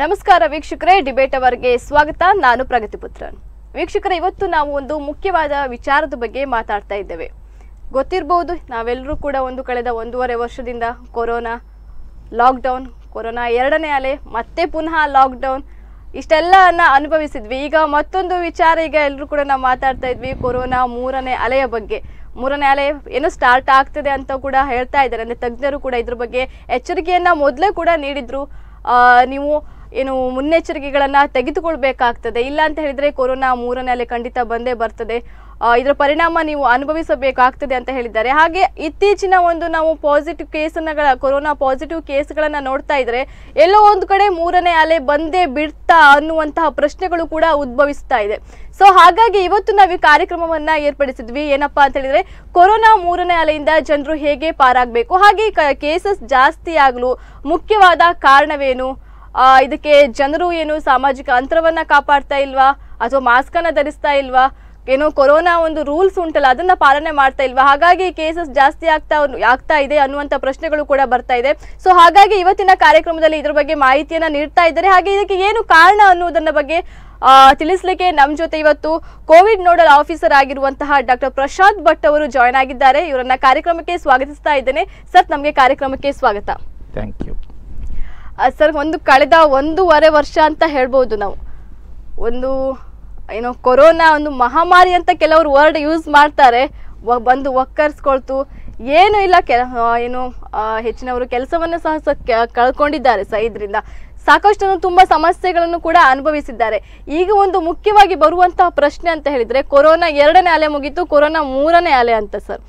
ನಮಸ್ಕಾರ ವೀಕ್ಷಕರೇ ಡಿಬೇಟ್ ಅವರಿಗೆ ಸ್ವಾಗತ ನಾನು ಪ್ರಗತಿ ಪುತ್ರನ್ ವೀಕ್ಷಕರೇ ಇವತ್ತು ನಾವು ಒಂದು ಮುಖ್ಯವಾದ ವಿಚಾರದ ಬಗ್ಗೆ ಮಾತಾಡ್ತಾ ಇದ್ದೇವೆ ಗೊತ್ತಿರಬಹುದು ನಾವೆಲ್ಲರೂ ಕೂಡ ಒಂದು ಕಳೆದ ಒಂದೂವರೆ ವರ್ಷದಿಂದ ಕೊರೋನಾ ಲಾಕ್ಡೌನ್ ಕೊರೋನಾ ಎರಡನೇ ಅಲೆ ಮತ್ತೆ ಪುನಃ ಲಾಕ್ಡೌನ್ ಇಷ್ಟೆಲ್ಲನ ಅನುಭವಿಸಿದ್ವಿ ಈಗ ಮತ್ತೊಂದು ವಿಚಾರ ಈಗ ಎಲ್ಲರೂ ಕೂಡ ನಾವು ಮಾತಾಡ್ತಾ ಇದ್ವಿ ಕೊರೋನಾ ಮೂರನೇ ಅಲೆಯ ಬಗ್ಗೆ ಮೂರನೇ ಅಲೆ ಏನು ಸ್ಟಾರ್ಟ್ ಆಗ್ತದೆ ಅಂತ ಕೂಡ ಹೇಳ್ತಾ ಇದ್ದಾರೆ ಅಂದರೆ ತಜ್ಞರು ಕೂಡ ಇದ್ರ ಬಗ್ಗೆ ಎಚ್ಚರಿಕೆಯನ್ನು ಮೊದಲೇ ಕೂಡ ನೀಡಿದ್ರು ನೀವು ಏನು ಮುನ್ನೆಚ್ಚರಿಕೆಗಳನ್ನು ತೆಗೆದುಕೊಳ್ಬೇಕಾಗ್ತದೆ ಇಲ್ಲ ಅಂತ ಹೇಳಿದರೆ ಕೊರೋನಾ ಮೂರನೇ ಅಲೆ ಖಂಡಿತ ಬಂದೇ ಬರ್ತದೆ ಇದರ ಪರಿಣಾಮ ನೀವು ಅನುಭವಿಸಬೇಕಾಗ್ತದೆ ಅಂತ ಹೇಳಿದ್ದಾರೆ ಹಾಗೆ ಇತ್ತೀಚಿನ ಒಂದು ನಾವು ಪಾಸಿಟಿವ್ ಕೇಸನ್ನುಗಳ ಕೊರೋನಾ ಪಾಸಿಟಿವ್ ಕೇಸ್ಗಳನ್ನು ನೋಡ್ತಾ ಇದ್ರೆ ಎಲ್ಲೋ ಒಂದು ಕಡೆ ಮೂರನೇ ಅಲೆ ಬಂದೇ ಬಿಡ್ತಾ ಅನ್ನುವಂತಹ ಪ್ರಶ್ನೆಗಳು ಕೂಡ ಉದ್ಭವಿಸ್ತಾ ಇದೆ ಸೊ ಹಾಗಾಗಿ ಇವತ್ತು ನಾವು ಈ ಕಾರ್ಯಕ್ರಮವನ್ನ ಏರ್ಪಡಿಸಿದ್ವಿ ಏನಪ್ಪಾ ಅಂತ ಹೇಳಿದ್ರೆ ಕೊರೋನಾ ಮೂರನೇ ಅಲೆಯಿಂದ ಜನರು ಹೇಗೆ ಪಾರಾಗಬೇಕು ಹಾಗೆ ಕೇಸಸ್ ಜಾಸ್ತಿ ಆಗಲು ಮುಖ್ಯವಾದ ಕಾರಣವೇನು ಇದಕ್ಕೆ ಜನರು ಏನು ಸಾಮಾಜಿಕ ಅಂತರವನ್ನ ಕಾಪಾಡ್ತಾ ಇಲ್ವಾ ಅಥವಾ ಮಾಸ್ಕ್ ಅನ್ನ ಧರಿಸ್ತಾ ಇಲ್ವಾ ಏನೋ ಕೊರೋನಾ ಒಂದು ರೂಲ್ಸ್ ಉಂಟಲ್ಲ ಅದನ್ನ ಪಾಲನೆ ಮಾಡ್ತಾ ಇಲ್ವಾ ಹಾಗಾಗಿ ಕೇಸಸ್ ಜಾಸ್ತಿ ಆಗ್ತಾ ಆಗ್ತಾ ಇದೆ ಅನ್ನುವಂಥ ಪ್ರಶ್ನೆಗಳು ಕೂಡ ಬರ್ತಾ ಇದೆ ಸೊ ಹಾಗಾಗಿ ಇವತ್ತಿನ ಕಾರ್ಯಕ್ರಮದಲ್ಲಿ ಇದ್ರ ಬಗ್ಗೆ ಮಾಹಿತಿಯನ್ನ ನೀಡ್ತಾ ಇದ್ದಾರೆ ಹಾಗೆ ಇದಕ್ಕೆ ಏನು ಕಾರಣ ಅನ್ನುವುದನ್ನ ಬಗ್ಗೆ ತಿಳಿಸ್ಲಿಕ್ಕೆ ನಮ್ಮ ಜೊತೆ ಇವತ್ತು ಕೋವಿಡ್ ನೋಡಲ್ ಆಫೀಸರ್ ಆಗಿರುವಂತಹ ಡಾಕ್ಟರ್ ಪ್ರಶಾಂತ್ ಭಟ್ ಅವರು ಜಾಯ್ನ್ ಆಗಿದ್ದಾರೆ ಇವರನ್ನ ಕಾರ್ಯಕ್ರಮಕ್ಕೆ ಸ್ವಾಗತಿಸ್ತಾ ಇದ್ದೇನೆ ಸರ್ ನಮಗೆ ಕಾರ್ಯಕ್ರಮಕ್ಕೆ ಸ್ವಾಗತ ಥ್ಯಾಂಕ್ ಯು ಸರ್ ಒಂದು ಕಳೆದ ಒಂದೂವರೆ ವರ್ಷ ಅಂತ ಹೇಳ್ಬೋದು ನಾವು ಒಂದು ಏನೋ ಕೊರೋನಾ ಒಂದು ಮಹಾಮಾರಿ ಅಂತ ಕೆಲವರು ವರ್ಡ್ ಯೂಸ್ ಮಾಡ್ತಾರೆ ಬಂದು ಒಕ್ಕರ್ಸ್ಕೊಳ್ತು ಏನೂ ಇಲ್ಲ ಕೆಲ ಏನು ಹೆಚ್ಚಿನವರು ಕೆಲಸವನ್ನು ಸಹ ಕಳ್ಕೊಂಡಿದ್ದಾರೆ ಸಹ ಇದರಿಂದ ಸಾಕಷ್ಟು ತುಂಬ ಸಮಸ್ಯೆಗಳನ್ನು ಕೂಡ ಅನುಭವಿಸಿದ್ದಾರೆ ಈಗ ಒಂದು ಮುಖ್ಯವಾಗಿ ಬರುವಂತಹ ಪ್ರಶ್ನೆ ಅಂತ ಹೇಳಿದರೆ ಕೊರೋನಾ ಎರಡನೇ ಅಲೆ ಮುಗಿತು ಕೊರೋನಾ ಮೂರನೇ ಅಲೆ ಅಂತ ಸರ್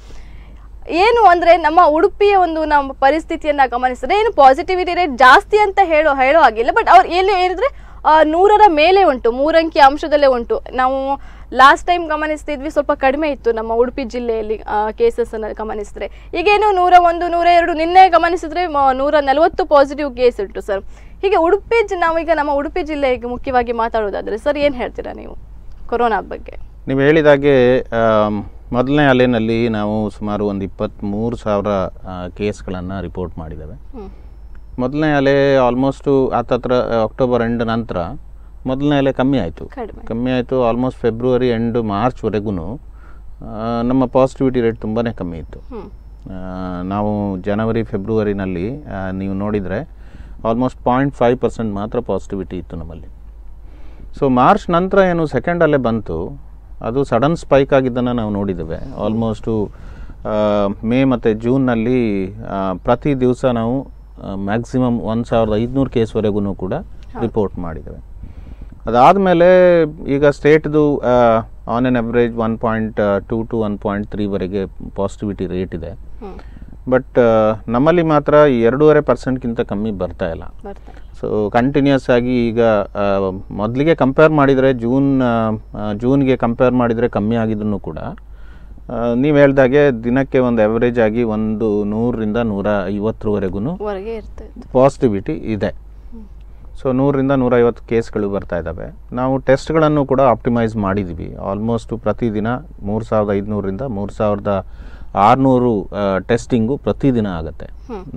ಏನು ಅಂದ್ರೆ ನಮ್ಮ ಉಡುಪಿಯ ಒಂದು ನಮ್ಮ ಪರಿಸ್ಥಿತಿಯನ್ನ ಗಮನಿಸಿದ್ರೆ ಏನು ಪಾಸಿಟಿವಿಟಿ ರೇಟ್ ಜಾಸ್ತಿ ಅಂತ ಹೇಳೋ ಹೇಳೋ ಆಗಿಲ್ಲ ಬಟ್ ಅವ್ರು ಏನು ಹೇಳಿದ್ರೆ ನೂರರ ಮೇಲೆ ಉಂಟು ಮೂರಂಕಿ ಅಂಶದಲ್ಲೇ ಉಂಟು ನಾವು ಲಾಸ್ಟ್ ಟೈಮ್ ಗಮನಿಸ್ತಿದ್ವಿ ಸ್ವಲ್ಪ ಕಡಿಮೆ ಇತ್ತು ನಮ್ಮ ಉಡುಪಿ ಜಿಲ್ಲೆಯಲ್ಲಿ ಅನ್ನ ಗಮನಿಸಿದ್ರೆ ಈಗೇನು ನೂರ ಒಂದು ನೂರ ಎರಡು ನಿನ್ನೆ ಗಮನಿಸಿದ್ರೆ ನೂರ ನಲವತ್ತು ಪಾಸಿಟಿವ್ ಕೇಸ್ ಉಂಟು ಸರ್ ಹೀಗೆ ಉಡುಪಿ ನಾವೀಗ ನಮ್ಮ ಉಡುಪಿ ಜಿಲ್ಲೆಗೆ ಮುಖ್ಯವಾಗಿ ಮಾತಾಡೋದಾದರೆ ಸರ್ ಏನು ಹೇಳ್ತೀರಾ ನೀವು ಕೊರೋನಾ ಬಗ್ಗೆ ನೀವು ಹೇಳಿದಾಗೆ ಮೊದಲನೇ ಅಲೆನಲ್ಲಿ ನಾವು ಸುಮಾರು ಒಂದು ಇಪ್ಪತ್ತ್ಮೂರು ಸಾವಿರ ಕೇಸ್ಗಳನ್ನು ರಿಪೋರ್ಟ್ ಮಾಡಿದ್ದೇವೆ ಮೊದಲನೇ ಅಲೆ ಆಲ್ಮೋಸ್ಟು ಆತತ್ರ ಅಕ್ಟೋಬರ್ ಎಂಡ್ ನಂತರ ಮೊದಲನೇ ಅಲೆ ಕಮ್ಮಿ ಆಯಿತು ಕಮ್ಮಿ ಆಯಿತು ಆಲ್ಮೋಸ್ಟ್ ಫೆಬ್ರವರಿ ಎಂಡ್ ಮಾರ್ಚ್ವರೆಗೂ ನಮ್ಮ ಪಾಸಿಟಿವಿಟಿ ರೇಟ್ ತುಂಬಾ ಕಮ್ಮಿ ಇತ್ತು ನಾವು ಜನವರಿ ಫೆಬ್ರವರಿನಲ್ಲಿ ನೀವು ನೋಡಿದರೆ ಆಲ್ಮೋಸ್ಟ್ ಪಾಯಿಂಟ್ ಫೈವ್ ಪರ್ಸೆಂಟ್ ಮಾತ್ರ ಪಾಸಿಟಿವಿಟಿ ಇತ್ತು ನಮ್ಮಲ್ಲಿ ಸೊ ಮಾರ್ಚ್ ನಂತರ ಏನು ಸೆಕೆಂಡ್ ಅಲೆ ಬಂತು ಅದು ಸಡನ್ ಸ್ಪೈಕ್ ಆಗಿದ್ದನ್ನು ನಾವು ನೋಡಿದ್ದೇವೆ ಆಲ್ಮೋಸ್ಟು ಮೇ ಮತ್ತು ಜೂನ್ನಲ್ಲಿ ಪ್ರತಿ ದಿವಸ ನಾವು ಮ್ಯಾಕ್ಸಿಮಮ್ ಒಂದು ಸಾವಿರದ ಐದುನೂರು ಕೇಸ್ವರೆಗೂ ಕೂಡ ರಿಪೋರ್ಟ್ ಮಾಡಿದ್ದೇವೆ ಅದಾದಮೇಲೆ ಈಗ ಸ್ಟೇಟ್ದು on an average one point two to one point ತ್ರೀವರೆಗೆ ಪಾಸಿಟಿವಿಟಿ ರೇಟ್ ಇದೆ ಬಟ್ ನಮ್ಮಲ್ಲಿ ಮಾತ್ರ ಎರಡೂವರೆ ಪರ್ಸೆಂಟ್ಗಿಂತ ಕಮ್ಮಿ ಬರ್ತಾ ಇಲ್ಲ ಸೊ ಕಂಟಿನ್ಯೂಸ್ ಆಗಿ ಈಗ ಮೊದಲಿಗೆ ಕಂಪೇರ್ ಮಾಡಿದರೆ ಜೂನ್ ಜೂನ್ಗೆ ಕಂಪೇರ್ ಮಾಡಿದರೆ ಕಮ್ಮಿ ಆಗಿದ್ರು ಕೂಡ ನೀವು ಹೇಳ್ದಾಗೆ ದಿನಕ್ಕೆ ಒಂದು ಎವರೇಜ್ ಆಗಿ ಒಂದು ನೂರರಿಂದ ನೂರ ಐವತ್ತರವರೆಗೂ ಪಾಸಿಟಿವಿಟಿ ಇದೆ ಸೊ ನೂರರಿಂದ ಐವತ್ತು ಕೇಸ್ಗಳು ಬರ್ತಾ ಇದ್ದಾವೆ ನಾವು ಟೆಸ್ಟ್ಗಳನ್ನು ಕೂಡ ಆಪ್ಟಿಮೈಸ್ ಮಾಡಿದ್ವಿ ಆಲ್ಮೋಸ್ಟು ಪ್ರತಿದಿನ ಮೂರು ಸಾವಿರದ ಐದುನೂರರಿಂದ ಮೂರು ಸಾವಿರದ ಆರುನೂರು ಟೆಸ್ಟಿಂಗು ಪ್ರತಿದಿನ ಆಗುತ್ತೆ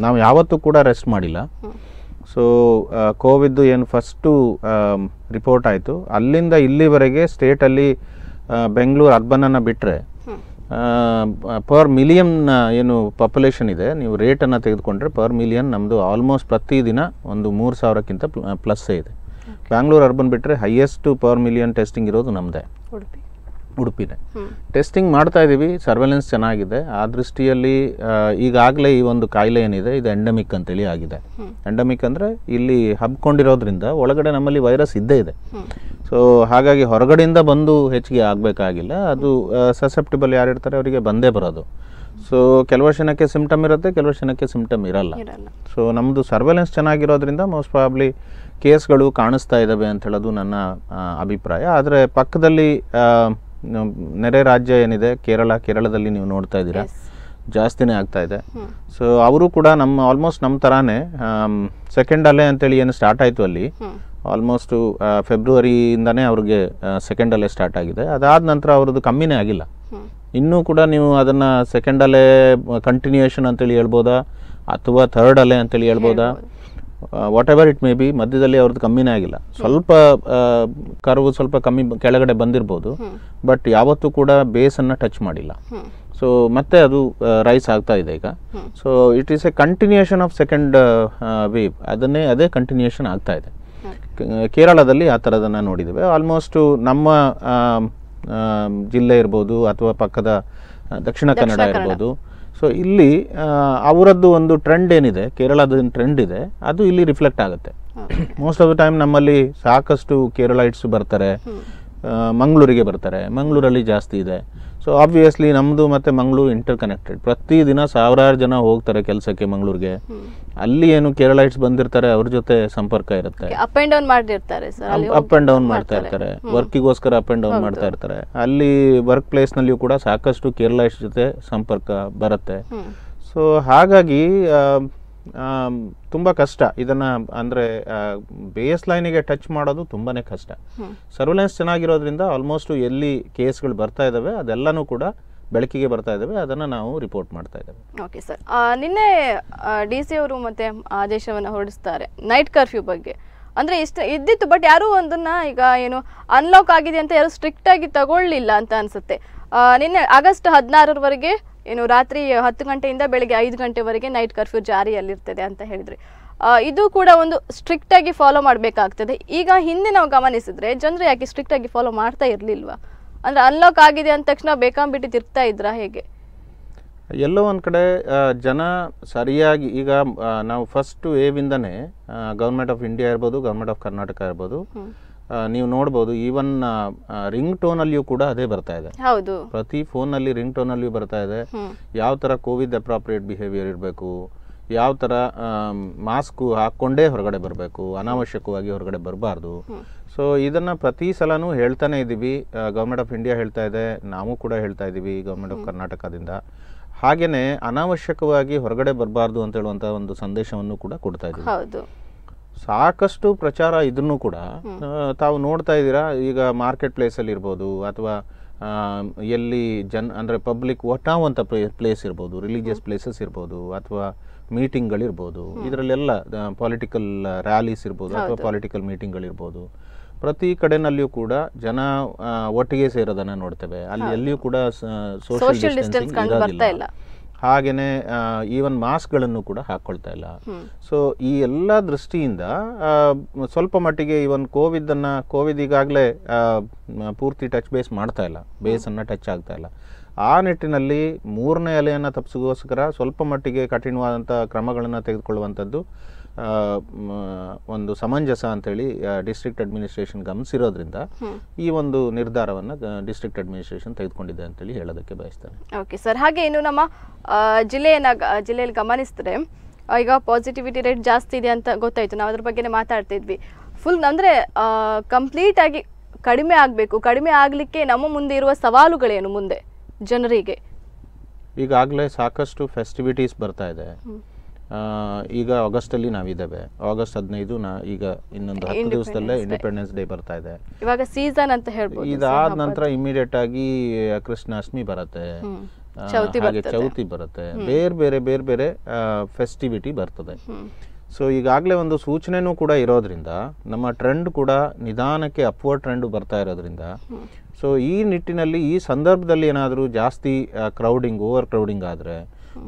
ನಾವು ಯಾವತ್ತೂ ಕೂಡ ರೆಸ್ಟ್ ಮಾಡಿಲ್ಲ ಸೊ ಕೋವಿದ್ದು uh, ಏನು ಫಸ್ಟು ರಿಪೋರ್ಟ್ ಆಯಿತು ಅಲ್ಲಿಂದ ಇಲ್ಲಿವರೆಗೆ ಸ್ಟೇಟಲ್ಲಿ ಬೆಂಗಳೂರು ಅರ್ಬನನ್ನು ಬಿಟ್ಟರೆ ಪರ್ ಮಿಲಿಯನ್ ಏನು ಪಾಪ್ಯುಲೇಷನ್ ಇದೆ ನೀವು ರೇಟನ್ನು ತೆಗೆದುಕೊಂಡ್ರೆ ಪರ್ ಮಿಲಿಯನ್ ನಮ್ಮದು ಆಲ್ಮೋಸ್ಟ್ ಪ್ರತಿದಿನ ಒಂದು ಮೂರು ಸಾವಿರಕ್ಕಿಂತ ಪ್ಲಸ್ಸೇ ಇದೆ ಬ್ಯಾಂಗ್ಳೂರು ಅರ್ಬನ್ ಬಿಟ್ಟರೆ ಹೈಯೆಸ್ಟು ಪರ್ ಮಿಲಿಯನ್ ಟೆಸ್ಟಿಂಗ್ ಇರೋದು ನಮ್ಮದೇ ಉಡುಪಿನೇ ಟೆಸ್ಟಿಂಗ್ ಮಾಡ್ತಾ ಇದ್ದೀವಿ ಸರ್ವೆಲೆನ್ಸ್ ಚೆನ್ನಾಗಿದೆ ಆ ದೃಷ್ಟಿಯಲ್ಲಿ ಈಗಾಗಲೇ ಈ ಒಂದು ಕಾಯಿಲೆ ಏನಿದೆ ಇದು ಎಂಡಮಿಕ್ ಅಂತೇಳಿ ಆಗಿದೆ ಎಂಡಮಿಕ್ ಅಂದರೆ ಇಲ್ಲಿ ಹಬ್ಕೊಂಡಿರೋದ್ರಿಂದ ಒಳಗಡೆ ನಮ್ಮಲ್ಲಿ ವೈರಸ್ ಇದ್ದೇ ಇದೆ ಸೊ ಹಾಗಾಗಿ ಹೊರಗಡೆಯಿಂದ ಬಂದು ಹೆಚ್ಚಿಗೆ ಆಗಬೇಕಾಗಿಲ್ಲ ಅದು ಸಸೆಪ್ಟಿಬಲ್ ಯಾರು ಇರ್ತಾರೆ ಅವರಿಗೆ ಬಂದೇ ಬರೋದು ಸೊ ಕೆಲವು ಜನಕ್ಕೆ ಸಿಮ್ಟಮ್ ಇರುತ್ತೆ ಕೆಲವು ಜನಕ್ಕೆ ಸಿಮ್ಟಮ್ ಇರಲ್ಲ ಸೊ ನಮ್ಮದು ಸರ್ವೆಲೆನ್ಸ್ ಚೆನ್ನಾಗಿರೋದ್ರಿಂದ ಮೋಸ್ಟ್ ಪ್ರಾಬ್ಲಿ ಕೇಸ್ಗಳು ಕಾಣಿಸ್ತಾ ಇದ್ದಾವೆ ಅಂತ ಹೇಳೋದು ನನ್ನ ಅಭಿಪ್ರಾಯ ಆದರೆ ಪಕ್ಕದಲ್ಲಿ ನೆರೆ ರಾಜ್ಯ ಏನಿದೆ ಕೇರಳ ಕೇರಳದಲ್ಲಿ ನೀವು ನೋಡ್ತಾ ಇದ್ದೀರಾ ಜಾಸ್ತಿನೇ ಆಗ್ತಾ ಇದೆ ಸೊ ಅವರು ಕೂಡ ನಮ್ಮ ಆಲ್ಮೋಸ್ಟ್ ನಮ್ಮ ಥರಾನೇ ಸೆಕೆಂಡ್ ಅಲೆ ಅಂತೇಳಿ ಏನು ಸ್ಟಾರ್ಟ್ ಆಯಿತು ಅಲ್ಲಿ ಆಲ್ಮೋಸ್ಟು ಫೆಬ್ರವರಿಯಿಂದನೇ ಅವ್ರಿಗೆ ಸೆಕೆಂಡ್ ಅಲೆ ಸ್ಟಾರ್ಟ್ ಆಗಿದೆ ಅದಾದ ನಂತರ ಅವ್ರದ್ದು ಕಮ್ಮಿನೇ ಆಗಿಲ್ಲ ಇನ್ನೂ ಕೂಡ ನೀವು ಅದನ್ನು ಸೆಕೆಂಡ್ ಅಲೆ ಕಂಟಿನ್ಯೂಯೇಷನ್ ಅಂತೇಳಿ ಹೇಳ್ಬೋದಾ ಅಥವಾ ಥರ್ಡ್ ಅಲೆ ಅಂತೇಳಿ ಹೇಳ್ಬೋದಾ whatever it may be ಮಧ್ಯದಲ್ಲಿ ಅವ್ರದ್ದು ಕಮ್ಮಿನೇ ಆಗಿಲ್ಲ ಸ್ವಲ್ಪ ಕರ್ವ್ ಸ್ವಲ್ಪ ಕಮ್ಮಿ ಕೆಳಗಡೆ ಬಂದಿರ್ಬೋದು ಬಟ್ ಯಾವತ್ತೂ ಕೂಡ ಬೇಸನ್ನು ಟಚ್ ಮಾಡಿಲ್ಲ ಸೊ ಮತ್ತೆ ಅದು ರೈಸ್ ಆಗ್ತಾ ಇದೆ ಈಗ so it is a continuation of second wave ಅದನ್ನೇ ಅದೇ ಕಂಟಿನ್ಯೂಯೇಷನ್ ಆಗ್ತಾ ಇದೆ ಕೇರಳದಲ್ಲಿ ಆ ಥರದನ್ನು ನೋಡಿದ್ದೇವೆ ಆಲ್ಮೋಸ್ಟು ನಮ್ಮ ಜಿಲ್ಲೆ ಇರ್ಬೋದು ಅಥವಾ ಪಕ್ಕದ ದಕ್ಷಿಣ ಕನ್ನಡ ಇರ್ಬೋದು ಸೊ ಇಲ್ಲಿ ಅವರದ್ದು ಒಂದು ಟ್ರೆಂಡ್ ಏನಿದೆ ಕೇರಳದ ಟ್ರೆಂಡ್ ಇದೆ ಅದು ಇಲ್ಲಿ ರಿಫ್ಲೆಕ್ಟ್ ಆಗುತ್ತೆ ಮೋಸ್ಟ್ ಆಫ್ ದ ಟೈಮ್ ನಮ್ಮಲ್ಲಿ ಸಾಕಷ್ಟು ಕೇರಳೈಟ್ಸ್ ಬರ್ತಾರೆ ಮಂಗಳೂರಿಗೆ ಬರ್ತಾರೆ ಮಂಗಳೂರಲ್ಲಿ ಜಾಸ್ತಿ ಇದೆ ಸೊ ಆಬ್ವಿಯಸ್ಲಿ ನಮ್ಮದು ಮತ್ತು ಮಂಗಳೂರು ಇಂಟರ್ ಕನೆಕ್ಟೆಡ್ ಪ್ರತಿದಿನ ಸಾವಿರಾರು ಜನ ಹೋಗ್ತಾರೆ ಕೆಲಸಕ್ಕೆ ಮಂಗಳೂರಿಗೆ ಅಲ್ಲಿ ಏನು ಕೇರಳೈಟ್ಸ್ ಬಂದಿರ್ತಾರೆ ಅವ್ರ ಜೊತೆ ಸಂಪರ್ಕ ಇರುತ್ತೆ ಅಪ್ ಆ್ಯಂಡ್ ಡೌನ್ ಮಾಡಿರ್ತಾರೆ ಅಪ್ ಆ್ಯಂಡ್ ಡೌನ್ ಮಾಡ್ತಾ ಇರ್ತಾರೆ ವರ್ಕಿಗೋಸ್ಕರ ಅಪ್ ಆ್ಯಂಡ್ ಡೌನ್ ಮಾಡ್ತಾ ಇರ್ತಾರೆ ಅಲ್ಲಿ ವರ್ಕ್ ಪ್ಲೇಸ್ನಲ್ಲಿಯೂ ಕೂಡ ಸಾಕಷ್ಟು ಕೇರಳೈಟ್ಸ್ ಜೊತೆ ಸಂಪರ್ಕ ಬರುತ್ತೆ ಸೊ ಹಾಗಾಗಿ ತುಂಬ ಕಷ್ಟ ಇದನ್ನು ಅಂದರೆ ಬೇಸ್ ಲೈನಿಗೆ ಟಚ್ ಮಾಡೋದು ತುಂಬಾ ಕಷ್ಟ ಸರ್ವಲೆನ್ಸ್ ಚೆನ್ನಾಗಿರೋದ್ರಿಂದ ಆಲ್ಮೋಸ್ಟು ಎಲ್ಲಿ ಕೇಸ್ಗಳು ಬರ್ತಾ ಇದ್ದಾವೆ ಅದೆಲ್ಲನೂ ಕೂಡ ಬೆಳಕಿಗೆ ಬರ್ತಾ ಇದ್ದಾವೆ ಅದನ್ನು ನಾವು ರಿಪೋರ್ಟ್ ಮಾಡ್ತಾ ಇದ್ದೇವೆ ಓಕೆ ಸರ್ ನಿನ್ನೆ ಡಿ ಸಿ ಅವರು ಮತ್ತೆ ಆದೇಶವನ್ನು ಹೊರಡಿಸ್ತಾರೆ ನೈಟ್ ಕರ್ಫ್ಯೂ ಬಗ್ಗೆ ಅಂದರೆ ಇಷ್ಟ ಇದ್ದಿತ್ತು ಬಟ್ ಯಾರೂ ಒಂದನ್ನು ಈಗ ಏನು ಅನ್ಲಾಕ್ ಆಗಿದೆ ಅಂತ ಯಾರು ಸ್ಟ್ರಿಕ್ಟಾಗಿ ತಗೊಳ್ಳಿಲ್ಲ ಅಂತ ಅನಿಸುತ್ತೆ ನಿನ್ನೆ ಆಗಸ್ಟ್ ಹದಿನಾರರವರೆಗೆ ಏನು ರಾತ್ರಿ ಹತ್ತು ಗಂಟೆಯಿಂದ ಬೆಳಗ್ಗೆ ಐದು ಗಂಟೆವರೆಗೆ ನೈಟ್ ಕರ್ಫ್ಯೂ ಜಾರಿಯಲ್ಲಿರ್ತದೆ ಅಂತ ಹೇಳಿದರೆ ಇದು ಕೂಡ ಒಂದು ಆಗಿ ಫಾಲೋ ಮಾಡಬೇಕಾಗ್ತದೆ ಈಗ ಹಿಂದೆ ನಾವು ಗಮನಿಸಿದ್ರೆ ಜನರು ಯಾಕೆ ಸ್ಟ್ರಿಕ್ಟ್ ಆಗಿ ಫಾಲೋ ಮಾಡ್ತಾ ಇರಲಿಲ್ವಾ ಅಂದ್ರೆ ಅನ್ಲಾಕ್ ಆಗಿದೆ ಅಂದ ತಕ್ಷಣ ಬೇಕಾಂಬಿಟ್ಟು ತಿರ್ತಾ ಇದ್ರ ಹೇಗೆ ಎಲ್ಲೋ ಒಂದು ಕಡೆ ಜನ ಸರಿಯಾಗಿ ಈಗ ನಾವು ಫಸ್ಟ್ ವೇವಿಂದನೇ ಗೌರ್ಮೆಂಟ್ ಆಫ್ ಇಂಡಿಯಾ ಇರ್ಬೋದು ಗೌರ್ಮೆಂಟ್ ಆಫ್ ಕರ್ನಾಟಕ ಇರ್ಬೋದು ನೀವು ನೋಡಬಹುದು ಈವನ್ ರಿಂಗ್ ಟೋನ್ ಅಲ್ಲಿಯೂ ಕೂಡ ಅದೇ ಬರ್ತಾ ಇದೆ ಹೌದು ಪ್ರತಿ ಫೋನಲ್ಲಿ ರಿಂಗ್ ಟೋನ್ ಟೋನಲ್ಲಿಯೂ ಬರ್ತಾ ಇದೆ ಯಾವ ತರ ಕೋವಿಡ್ ಅಪ್ರಾಪ್ರಿಯೇಟ್ ಬಿಹೇವಿಯರ್ ಇರಬೇಕು ಯಾವ ತರ ಮಾಸ್ಕ್ ಹಾಕೊಂಡೇ ಹೊರಗಡೆ ಬರಬೇಕು ಅನಾವಶ್ಯಕವಾಗಿ ಹೊರಗಡೆ ಬರಬಾರ್ದು ಸೊ ಇದನ್ನ ಪ್ರತಿ ಸಲನೂ ಹೇಳ್ತಾನೆ ಇದ್ದೀವಿ ಗವರ್ಮೆಂಟ್ ಆಫ್ ಇಂಡಿಯಾ ಹೇಳ್ತಾ ಇದೆ ನಾವು ಕೂಡ ಹೇಳ್ತಾ ಇದ್ದೀವಿ ಗವರ್ಮೆಂಟ್ ಆಫ್ ಕರ್ನಾಟಕದಿಂದ ಹಾಗೇನೆ ಅನಾವಶ್ಯಕವಾಗಿ ಹೊರಗಡೆ ಬರಬಾರ್ದು ಅಂತ ಹೇಳುವಂಥ ಒಂದು ಸಂದೇಶವನ್ನು ಕೂಡ ಕೊಡ್ತಾ ಇದ್ದೀವಿ ಸಾಕಷ್ಟು ಪ್ರಚಾರ ಇದನ್ನು ಕೂಡ ತಾವು ನೋಡ್ತಾ ಇದ್ದೀರಾ ಈಗ ಮಾರ್ಕೆಟ್ ಅಲ್ಲಿ ಇರ್ಬೋದು ಅಥವಾ ಎಲ್ಲಿ ಜನ್ ಅಂದ್ರೆ ಪಬ್ಲಿಕ್ ಒಟ್ಟಾವಂತ ಪ್ಲೇಸ್ ಇರ್ಬೋದು ರಿಲಿಜಿಯಸ್ ಪ್ಲೇಸಸ್ ಇರ್ಬೋದು ಅಥವಾ ಮೀಟಿಂಗ್ಗಳಿರ್ಬೋದು ಇದರಲ್ಲೆಲ್ಲ ಪೊಲಿಟಿಕಲ್ ರ್ಯಾಲೀಸ್ ಇರ್ಬೋದು ಅಥವಾ ಪೊಲಿಟಿಕಲ್ ಮೀಟಿಂಗ್ಗಳಿರ್ಬೋದು ಪ್ರತಿ ಕಡೆನಲ್ಲಿಯೂ ಕೂಡ ಜನ ಒಟ್ಟಿಗೆ ಸೇರೋದನ್ನ ನೋಡ್ತೇವೆ ಅಲ್ಲಿ ಎಲ್ಲಿಯೂ ಕೂಡ ಸೋಷಿಯಲ್ ಡಿಸ್ಟೆನ್ಸ್ ಹಾಗೆಯೇ ಈವನ್ ಮಾಸ್ಕ್ಗಳನ್ನು ಕೂಡ ಹಾಕ್ಕೊಳ್ತಾ ಇಲ್ಲ ಸೊ ಈ ಎಲ್ಲ ದೃಷ್ಟಿಯಿಂದ ಸ್ವಲ್ಪ ಮಟ್ಟಿಗೆ ಈವನ್ ಕೋವಿದ್ದನ್ನು ಕೋವಿಡ್ ಈಗಾಗಲೇ ಪೂರ್ತಿ ಟಚ್ ಬೇಸ್ ಮಾಡ್ತಾ ಇಲ್ಲ ಬೇಸನ್ನು ಟಚ್ ಆಗ್ತಾ ಇಲ್ಲ ಆ ನಿಟ್ಟಿನಲ್ಲಿ ಮೂರನೇ ಅಲೆಯನ್ನು ತಪ್ಪಿಸೋಸ್ಕರ ಸ್ವಲ್ಪ ಮಟ್ಟಿಗೆ ಕಠಿಣವಾದಂಥ ಕ್ರಮಗಳನ್ನು ತೆಗೆದುಕೊಳ್ಳುವಂಥದ್ದು ಒಂದು ಸಮಂಜಸ ಅಂತೇಳಿ ಡಿಸ್ಟ್ರಿಕ್ಟ್ ಅಡ್ಮಿನಿಸ್ಟ್ರೇಷನ್ ಗಮನಿಸಿರೋದ್ರಿಂದ ಈ ಒಂದು ನಿರ್ಧಾರವನ್ನು ಡಿಸ್ಟ್ರಿಕ್ಟ್ ಅಡ್ಮಿನಿಸ್ಟ್ರೇಷನ್ ತೆಗೆದುಕೊಂಡಿದೆ ಅಂತೇಳಿ ಹೇಳೋದಕ್ಕೆ ಬಯಸ್ತೇನೆ ಓಕೆ ಸರ್ ಹಾಗೆ ಇನ್ನು ನಮ್ಮ ಜಿಲ್ಲೆಯನ್ನ ಜಿಲ್ಲೆಯಲ್ಲಿ ಗಮನಿಸಿದ್ರೆ ಈಗ ಪಾಸಿಟಿವಿಟಿ ರೇಟ್ ಜಾಸ್ತಿ ಇದೆ ಅಂತ ಗೊತ್ತಾಯ್ತು ನಾವು ಅದ್ರ ಬಗ್ಗೆನೇ ಮಾತಾಡ್ತಿದ್ವಿ ಫುಲ್ ಅಂದರೆ ಕಂಪ್ಲೀಟಾಗಿ ಕಡಿಮೆ ಆಗಬೇಕು ಕಡಿಮೆ ಆಗಲಿಕ್ಕೆ ನಮ್ಮ ಮುಂದೆ ಇರುವ ಸವಾಲುಗಳೇನು ಮುಂದೆ ಜನರಿಗೆ ಈಗಾಗಲೇ ಸಾಕಷ್ಟು ಫೆಸ್ಟಿವಿಟೀಸ್ ಬರ್ತಾ ಇದೆ ಈಗ ಆಗಸ್ಟಲ್ಲಿ ನಾವಿದ್ದೇವೆ ಆಗಸ್ಟ್ ಹದಿನೈದು ನಾ ಈಗ ಇನ್ನೊಂದು ಹತ್ತು ದಿವಸದಲ್ಲೇ ಇಂಡಿಪೆಂಡೆನ್ಸ್ ಡೇ ಬರ್ತಾ ಇದೆ ಇವಾಗ ಸೀಸನ್ ಅಂತ ಹೇಳ್ಬೋದು ಇದಾದ ನಂತರ ಇಮಿಡಿಯೇಟ್ ಆಗಿ ಕೃಷ್ಣಾಷ್ಟಮಿ ಬರುತ್ತೆ ಚೌತಿ ಬರುತ್ತೆ ಬೇರೆ ಬೇರೆ ಬೇರೆ ಬೇರೆ ಫೆಸ್ಟಿವಿಟಿ ಬರ್ತದೆ ಸೊ ಈಗಾಗಲೇ ಒಂದು ಸೂಚನೆನೂ ಕೂಡ ಇರೋದ್ರಿಂದ ನಮ್ಮ ಟ್ರೆಂಡ್ ಕೂಡ ನಿಧಾನಕ್ಕೆ ಅಪ್ವರ್ಡ್ ಟ್ರೆಂಡ್ ಬರ್ತಾ ಇರೋದ್ರಿಂದ ಸೊ ಈ ನಿಟ್ಟಿನಲ್ಲಿ ಈ ಸಂದರ್ಭದಲ್ಲಿ ಏನಾದರೂ ಜಾಸ್ತಿ ಕ್ರೌಡಿಂಗ್ ಓವರ್ ಕ್ರೌಡಿಂಗ್ ಆದರೆ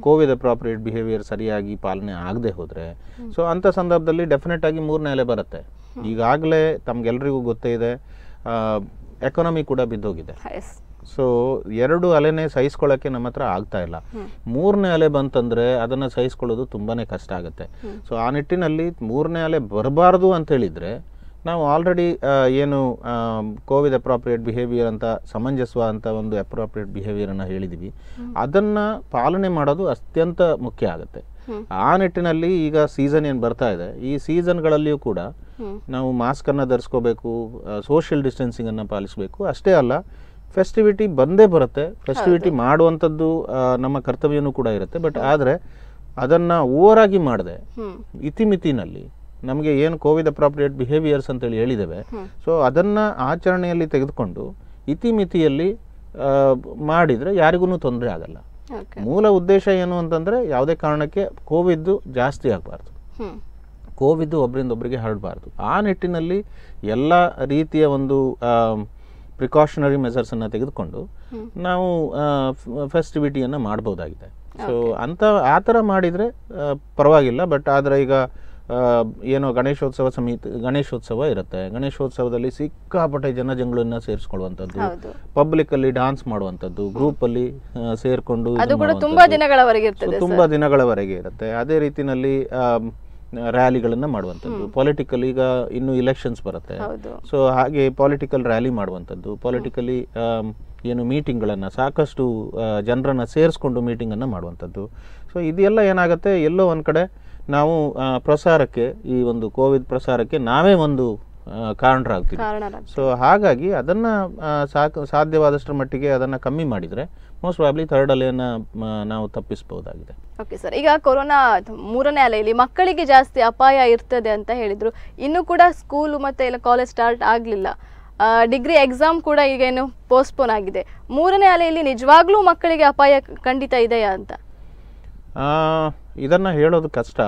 ಕೋವಿದ ಅಪ್ರಾಪ್ರಿಯೇಟ್ ಬಿಹೇವಿಯರ್ ಸರಿಯಾಗಿ ಪಾಲನೆ ಆಗದೆ ಹೋದರೆ ಸೊ ಅಂಥ ಸಂದರ್ಭದಲ್ಲಿ ಡೆಫಿನೆಟ್ ಆಗಿ ಮೂರನೇ ಎಲೆ ಬರುತ್ತೆ ಈಗಾಗಲೇ ತಮಗೆಲ್ಲರಿಗೂ ಗೊತ್ತೇ ಇದೆ ಎಕಾನಮಿ ಕೂಡ ಬಿದ್ದೋಗಿದೆ ಸೊ ಎರಡು ಅಲೆನೇ ಸಹಿಸ್ಕೊಳ್ಳೋಕ್ಕೆ ನಮ್ಮ ಹತ್ರ ಆಗ್ತಾ ಇಲ್ಲ ಮೂರನೇ ಅಲೆ ಬಂತಂದರೆ ಅದನ್ನು ಸಹಿಸ್ಕೊಳ್ಳೋದು ತುಂಬಾ ಕಷ್ಟ ಆಗುತ್ತೆ ಸೊ ಆ ನಿಟ್ಟಿನಲ್ಲಿ ಮೂರನೇ ಅಲೆ ಬರಬಾರ್ದು ಅಂತ ಹೇಳಿದರೆ ನಾವು ಆಲ್ರೆಡಿ ಏನು ಕೋವಿಡ್ ಅಪ್ರಾಪ್ರಿಯೇಟ್ ಬಿಹೇವಿಯರ್ ಅಂತ ಸಮಂಜಸ್ವ ಅಂತ ಒಂದು ಅಪ್ರಾಪ್ರಿಯೇಟ್ ಬಿಹೇವಿಯರನ್ನು ಹೇಳಿದ್ದೀವಿ ಅದನ್ನು ಪಾಲನೆ ಮಾಡೋದು ಅತ್ಯಂತ ಮುಖ್ಯ ಆಗುತ್ತೆ ಆ ನಿಟ್ಟಿನಲ್ಲಿ ಈಗ ಸೀಸನ್ ಏನು ಬರ್ತಾ ಇದೆ ಈ ಸೀಸನ್ಗಳಲ್ಲಿಯೂ ಕೂಡ ನಾವು ಮಾಸ್ಕನ್ನು ಧರಿಸ್ಕೋಬೇಕು ಸೋಷಿಯಲ್ ಡಿಸ್ಟೆನ್ಸಿಂಗನ್ನು ಪಾಲಿಸಬೇಕು ಅಷ್ಟೇ ಅಲ್ಲ ಫೆಸ್ಟಿವಿಟಿ ಬಂದೇ ಬರುತ್ತೆ ಫೆಸ್ಟಿವಿಟಿ ಮಾಡುವಂಥದ್ದು ನಮ್ಮ ಕರ್ತವ್ಯನೂ ಕೂಡ ಇರುತ್ತೆ ಬಟ್ ಆದರೆ ಅದನ್ನು ಓವರಾಗಿ ಮಾಡದೆ ಇತಿಮಿತಿನಲ್ಲಿ ನಮಗೆ ಏನು ಕೋವಿಡ್ ಅಪ್ರಾಪ್ರಿಯೇಟ್ ಬಿಹೇವಿಯರ್ಸ್ ಅಂತೇಳಿ ಹೇಳಿದ್ದೇವೆ ಸೊ ಅದನ್ನು ಆಚರಣೆಯಲ್ಲಿ ತೆಗೆದುಕೊಂಡು ಇತಿಮಿತಿಯಲ್ಲಿ ಮಾಡಿದರೆ ಯಾರಿಗೂ ತೊಂದರೆ ಆಗಲ್ಲ ಮೂಲ ಉದ್ದೇಶ ಏನು ಅಂತಂದರೆ ಯಾವುದೇ ಕಾರಣಕ್ಕೆ ಕೋವಿದ್ದು ಜಾಸ್ತಿ ಆಗಬಾರ್ದು ಕೋವಿದ್ದು ಒಬ್ಬರಿಂದ ಒಬ್ಬರಿಗೆ ಹರಡಬಾರ್ದು ಆ ನಿಟ್ಟಿನಲ್ಲಿ ಎಲ್ಲ ರೀತಿಯ ಒಂದು ಪ್ರಿಕಾಷನರಿ ಮೆಸರ್ಸನ್ನು ತೆಗೆದುಕೊಂಡು ನಾವು ಫೆಸ್ಟಿವಿಟಿಯನ್ನು ಮಾಡ್ಬೋದಾಗಿದೆ ಸೊ ಅಂಥ ಆ ಥರ ಮಾಡಿದರೆ ಪರವಾಗಿಲ್ಲ ಬಟ್ ಆದರೆ ಈಗ ಏನು ಗಣೇಶೋತ್ಸವ ಸಮಿತಿ ಗಣೇಶೋತ್ಸವ ಇರುತ್ತೆ ಗಣೇಶೋತ್ಸವದಲ್ಲಿ ಸಿಕ್ಕಾಪಟ್ಟೆ ಜನ ಜಂಗಳನ್ನ ಸೇರಿಸ್ಕೊಳ್ಳುವಂಥದ್ದು ಪಬ್ಲಿಕ್ ಅಲ್ಲಿ ಡಾನ್ಸ್ ಮಾಡುವಂಥದ್ದು ಗ್ರೂಪ್ ಅಲ್ಲಿ ಸೇರ್ಕೊಂಡು ತುಂಬಾ ದಿನಗಳವರೆಗೆ ತುಂಬಾ ದಿನಗಳವರೆಗೆ ಇರುತ್ತೆ ಅದೇ ರೀತಿಯಲ್ಲಿ ರ್ಯಾಲಿಗಳನ್ನು ಮಾಡುವಂಥದ್ದು ಪೊಲಿಟಿಕಲ್ ಈಗ ಇನ್ನು ಇಲೆಕ್ಷನ್ಸ್ ಬರುತ್ತೆ ಸೊ ಹಾಗೆ ಪೊಲಿಟಿಕಲ್ ರ್ಯಾಲಿ ಮಾಡುವಂಥದ್ದು ಪೊಲಿಟಿಕಲಿ ಏನು ಮೀಟಿಂಗ್ಗಳನ್ನು ಸಾಕಷ್ಟು ಜನರನ್ನು ಸೇರಿಸ್ಕೊಂಡು ಮೀಟಿಂಗನ್ನು ಮಾಡುವಂಥದ್ದು ಸೊ ಇದೆಲ್ಲ ಏನಾಗುತ್ತೆ ಎಲ್ಲೋ ಒಂದು ಕಡೆ ನಾವು ಪ್ರಸಾರಕ್ಕೆ ಈ ಒಂದು ಕೋವಿಡ್ ಪ್ರಸಾರಕ್ಕೆ ನಾವೇ ಒಂದು ಕಾರಣರಾಗ್ತೀವಿ ಸೊ ಹಾಗಾಗಿ ಅದನ್ನು ಸಾಕು ಸಾಧ್ಯವಾದಷ್ಟರ ಮಟ್ಟಿಗೆ ಅದನ್ನು ಕಮ್ಮಿ ಮಾಡಿದರೆ ಮೋಸ್ಟ್ ಪ್ರಾಬ್ಲಿ ಥರ್ಡ್ ಅಲೆಯನ್ನು ನಾವು ತಪ್ಪಿಸಬಹುದಾಗಿದೆ ಓಕೆ ಸರ್ ಈಗ ಕೊರೋನಾ ಮೂರನೇ ಅಲೆಯಲ್ಲಿ ಮಕ್ಕಳಿಗೆ ಜಾಸ್ತಿ ಅಪಾಯ ಇರ್ತದೆ ಅಂತ ಹೇಳಿದರು ಇನ್ನೂ ಕೂಡ ಸ್ಕೂಲು ಮತ್ತು ಇಲ್ಲ ಕಾಲೇಜ್ ಸ್ಟಾರ್ಟ್ ಆಗಲಿಲ್ಲ ಡಿಗ್ರಿ ಎಕ್ಸಾಮ್ ಕೂಡ ಈಗೇನು ಏನು ಪೋಸ್ಟ್ಪೋನ್ ಆಗಿದೆ ಮೂರನೇ ಅಲೆಯಲ್ಲಿ ನಿಜವಾಗ್ಲೂ ಮಕ್ಕಳಿಗೆ ಅಪಾಯ ಖಂಡಿತ ಇದೆಯಾ ಅಂತ ಇದನ್ನು ಹೇಳೋದು ಕಷ್ಟ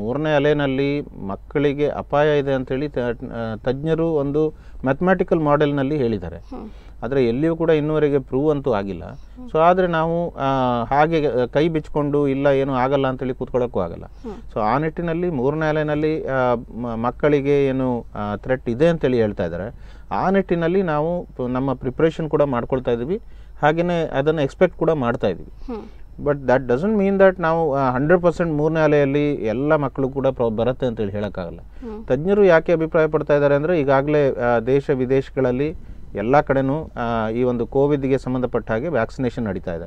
ಮೂರನೇ ಅಲೆನಲ್ಲಿ ಮಕ್ಕಳಿಗೆ ಅಪಾಯ ಇದೆ ಅಂತೇಳಿ ತಜ್ಞರು ಒಂದು ಮ್ಯಾಥಮ್ಯಾಟಿಕಲ್ ಮಾಡೆಲ್ನಲ್ಲಿ ಹೇಳಿದ್ದಾರೆ ಆದರೆ ಎಲ್ಲಿಯೂ ಕೂಡ ಇನ್ನೂವರೆಗೆ ಪ್ರೂವ್ ಅಂತೂ ಆಗಿಲ್ಲ ಸೊ ಆದರೆ ನಾವು ಹಾಗೆ ಕೈ ಬಿಚ್ಚಿಕೊಂಡು ಇಲ್ಲ ಏನು ಆಗಲ್ಲ ಅಂತೇಳಿ ಕೂತ್ಕೊಳ್ಳೋಕ್ಕೂ ಆಗಲ್ಲ ಸೊ ಆ ನಿಟ್ಟಿನಲ್ಲಿ ಮೂರನೇ ಅಲೆನಲ್ಲಿ ಮಕ್ಕಳಿಗೆ ಏನು ಥ್ರೆಟ್ ಇದೆ ಅಂತೇಳಿ ಹೇಳ್ತಾ ಇದ್ದಾರೆ ಆ ನಿಟ್ಟಿನಲ್ಲಿ ನಾವು ನಮ್ಮ ಪ್ರಿಪ್ರೇಷನ್ ಕೂಡ ಮಾಡ್ಕೊಳ್ತಾ ಇದ್ದೀವಿ ಹಾಗೆಯೇ ಅದನ್ನು ಎಕ್ಸ್ಪೆಕ್ಟ್ ಕೂಡ ಮಾಡ್ತಾ ಇದ್ದೀವಿ but that doesn't mean that ನಾವು ಹಂಡ್ರೆಡ್ ಪರ್ಸೆಂಟ್ ಮೂರನೇ ಅಲೆಯಲ್ಲಿ ಎಲ್ಲ ಮಕ್ಕಳು ಕೂಡ ಬರುತ್ತೆ ಬರುತ್ತೆ ಅಂತೇಳಿ ಹೇಳೋಕ್ಕಾಗಲ್ಲ ತಜ್ಞರು ಯಾಕೆ ಅಭಿಪ್ರಾಯ ಪಡ್ತಾ ಇದ್ದಾರೆ ಅಂದರೆ ಈಗಾಗಲೇ ದೇಶ ವಿದೇಶಗಳಲ್ಲಿ ಎಲ್ಲ ಕಡೆನೂ ಈ ಒಂದು ಕೋವಿಡ್ಗೆ ಸಂಬಂಧಪಟ್ಟ ಹಾಗೆ ವ್ಯಾಕ್ಸಿನೇಷನ್ ನಡೀತಾ ಇದೆ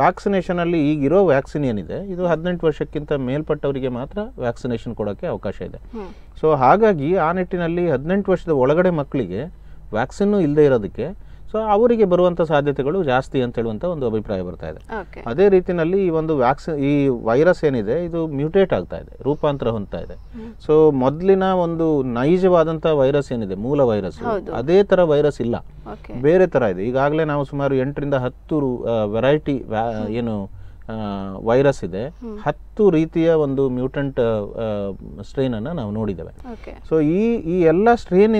ವ್ಯಾಕ್ಸಿನೇಷನಲ್ಲಿ ಈಗಿರೋ ವ್ಯಾಕ್ಸಿನ್ ಏನಿದೆ ಇದು ಹದಿನೆಂಟು ವರ್ಷಕ್ಕಿಂತ ಮೇಲ್ಪಟ್ಟವರಿಗೆ ಮಾತ್ರ ವ್ಯಾಕ್ಸಿನೇಷನ್ ಕೊಡೋಕ್ಕೆ ಅವಕಾಶ ಇದೆ ಸೊ ಹಾಗಾಗಿ ಆ ನಿಟ್ಟಿನಲ್ಲಿ ಹದಿನೆಂಟು ವರ್ಷದ ಒಳಗಡೆ ಮಕ್ಕಳಿಗೆ ವ್ಯಾಕ್ಸಿನ್ನು ಇಲ್ಲದೆ ಇರೋದಕ್ಕೆ ಸೊ ಅವರಿಗೆ ಬರುವಂಥ ಸಾಧ್ಯತೆಗಳು ಜಾಸ್ತಿ ಅಂತ ಹೇಳುವಂತ ಒಂದು ಅಭಿಪ್ರಾಯ ಬರ್ತಾ ಇದೆ ಅದೇ ರೀತಿಯಲ್ಲಿ ಈ ಒಂದು ವ್ಯಾಕ್ಸಿನ್ ಈ ವೈರಸ್ ಏನಿದೆ ಇದು ಮ್ಯೂಟೇಟ್ ಆಗ್ತಾ ಇದೆ ರೂಪಾಂತರ ಹೊಂದ್ತಾ ಇದೆ ಸೊ ಮೊದಲಿನ ಒಂದು ನೈಜವಾದಂಥ ವೈರಸ್ ಏನಿದೆ ಮೂಲ ವೈರಸ್ ಅದೇ ಥರ ವೈರಸ್ ಇಲ್ಲ ಬೇರೆ ತರ ಇದೆ ಈಗಾಗಲೇ ನಾವು ಸುಮಾರು ಎಂಟರಿಂದ ಹತ್ತು ವೆರೈಟಿ ಏನು ವೈರಸ್ ಇದೆ ಹತ್ತು ರೀತಿಯ ಒಂದು ಮ್ಯೂಟೆಂಟ್ ಸ್ಟ್ರೈನ್ ಅನ್ನು ನಾವು ನೋಡಿದ್ದೇವೆ ಸೊ ಈ ಈ ಎಲ್ಲ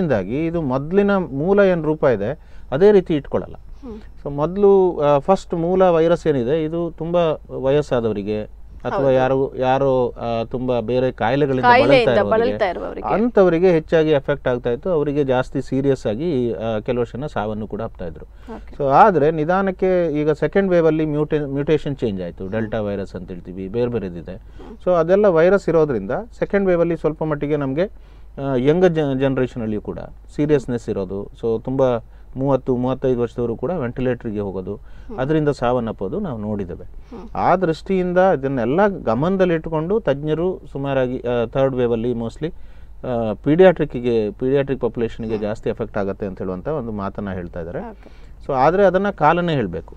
ಇಂದಾಗಿ ಇದು ಮೊದಲಿನ ಮೂಲ ಏನು ರೂಪ ಇದೆ ಅದೇ ರೀತಿ ಇಟ್ಕೊಳ್ಳಲ್ಲ ಸೊ ಮೊದಲು ಫಸ್ಟ್ ಮೂಲ ವೈರಸ್ ಏನಿದೆ ಇದು ತುಂಬ ವಯಸ್ಸಾದವರಿಗೆ ಅಥವಾ ಯಾರು ಯಾರು ತುಂಬಾ ಬೇರೆ ಕಾಯಿಲೆಗಳಿಂದ ಅಂತವರಿಗೆ ಹೆಚ್ಚಾಗಿ ಎಫೆಕ್ಟ್ ಆಗ್ತಾ ಇತ್ತು ಅವರಿಗೆ ಜಾಸ್ತಿ ಸೀರಿಯಸ್ ಆಗಿ ಕೆಲವು ಜನ ಸಾವನ್ನು ಕೂಡ ಹಾಕ್ತಾ ಇದ್ರು ಸೊ ಆದ್ರೆ ನಿಧಾನಕ್ಕೆ ಈಗ ಸೆಕೆಂಡ್ ವೇವಲ್ಲಿ ಅಲ್ಲಿ ಮ್ಯೂಟೇ ಮ್ಯೂಟೇಷನ್ ಚೇಂಜ್ ಆಯಿತು ಡೆಲ್ಟಾ ವೈರಸ್ ಅಂತ ಹೇಳ್ತೀವಿ ಬೇರೆ ಬೇರೆದಿದೆ ಸೊ ಅದೆಲ್ಲ ವೈರಸ್ ಇರೋದ್ರಿಂದ ಸೆಕೆಂಡ್ ವೇವಲ್ಲಿ ಅಲ್ಲಿ ಸ್ವಲ್ಪ ಮಟ್ಟಿಗೆ ನಮಗೆ ಯಂಗ್ ಜನರೇಷನ್ ಜನ್ರೇಷನಲ್ಲಿಯೂ ಕೂಡ ಸೀರಿಯಸ್ನೆಸ್ ಇರೋದು ಸೊ ತುಂಬಾ ಮೂವತ್ತು ಮೂವತ್ತೈದು ವರ್ಷದವರು ಕೂಡ ವೆಂಟಿಲೇಟರ್ಗೆ ಹೋಗೋದು ಅದರಿಂದ ಸಾವನ್ನಪ್ಪೋದು ನಾವು ನೋಡಿದ್ದೇವೆ ಆ ದೃಷ್ಟಿಯಿಂದ ಇದನ್ನೆಲ್ಲ ಗಮನದಲ್ಲಿಟ್ಟುಕೊಂಡು ತಜ್ಞರು ಸುಮಾರಾಗಿ ಥರ್ಡ್ ವೇವಲ್ಲಿ ಮೋಸ್ಟ್ಲಿ ಪೀಡಿಯಾಟ್ರಿಕ್ಕಿಗೆ ಪೀಡಿಯಾಟ್ರಿಕ್ ಪಾಪ್ಯುಲೇಷನ್ಗೆ ಜಾಸ್ತಿ ಎಫೆಕ್ಟ್ ಆಗುತ್ತೆ ಅಂತ ಹೇಳುವಂಥ ಒಂದು ಮಾತನ್ನು ಹೇಳ್ತಾ ಇದ್ದಾರೆ ಸೊ ಆದರೆ ಅದನ್ನು ಕಾಲನೇ ಹೇಳಬೇಕು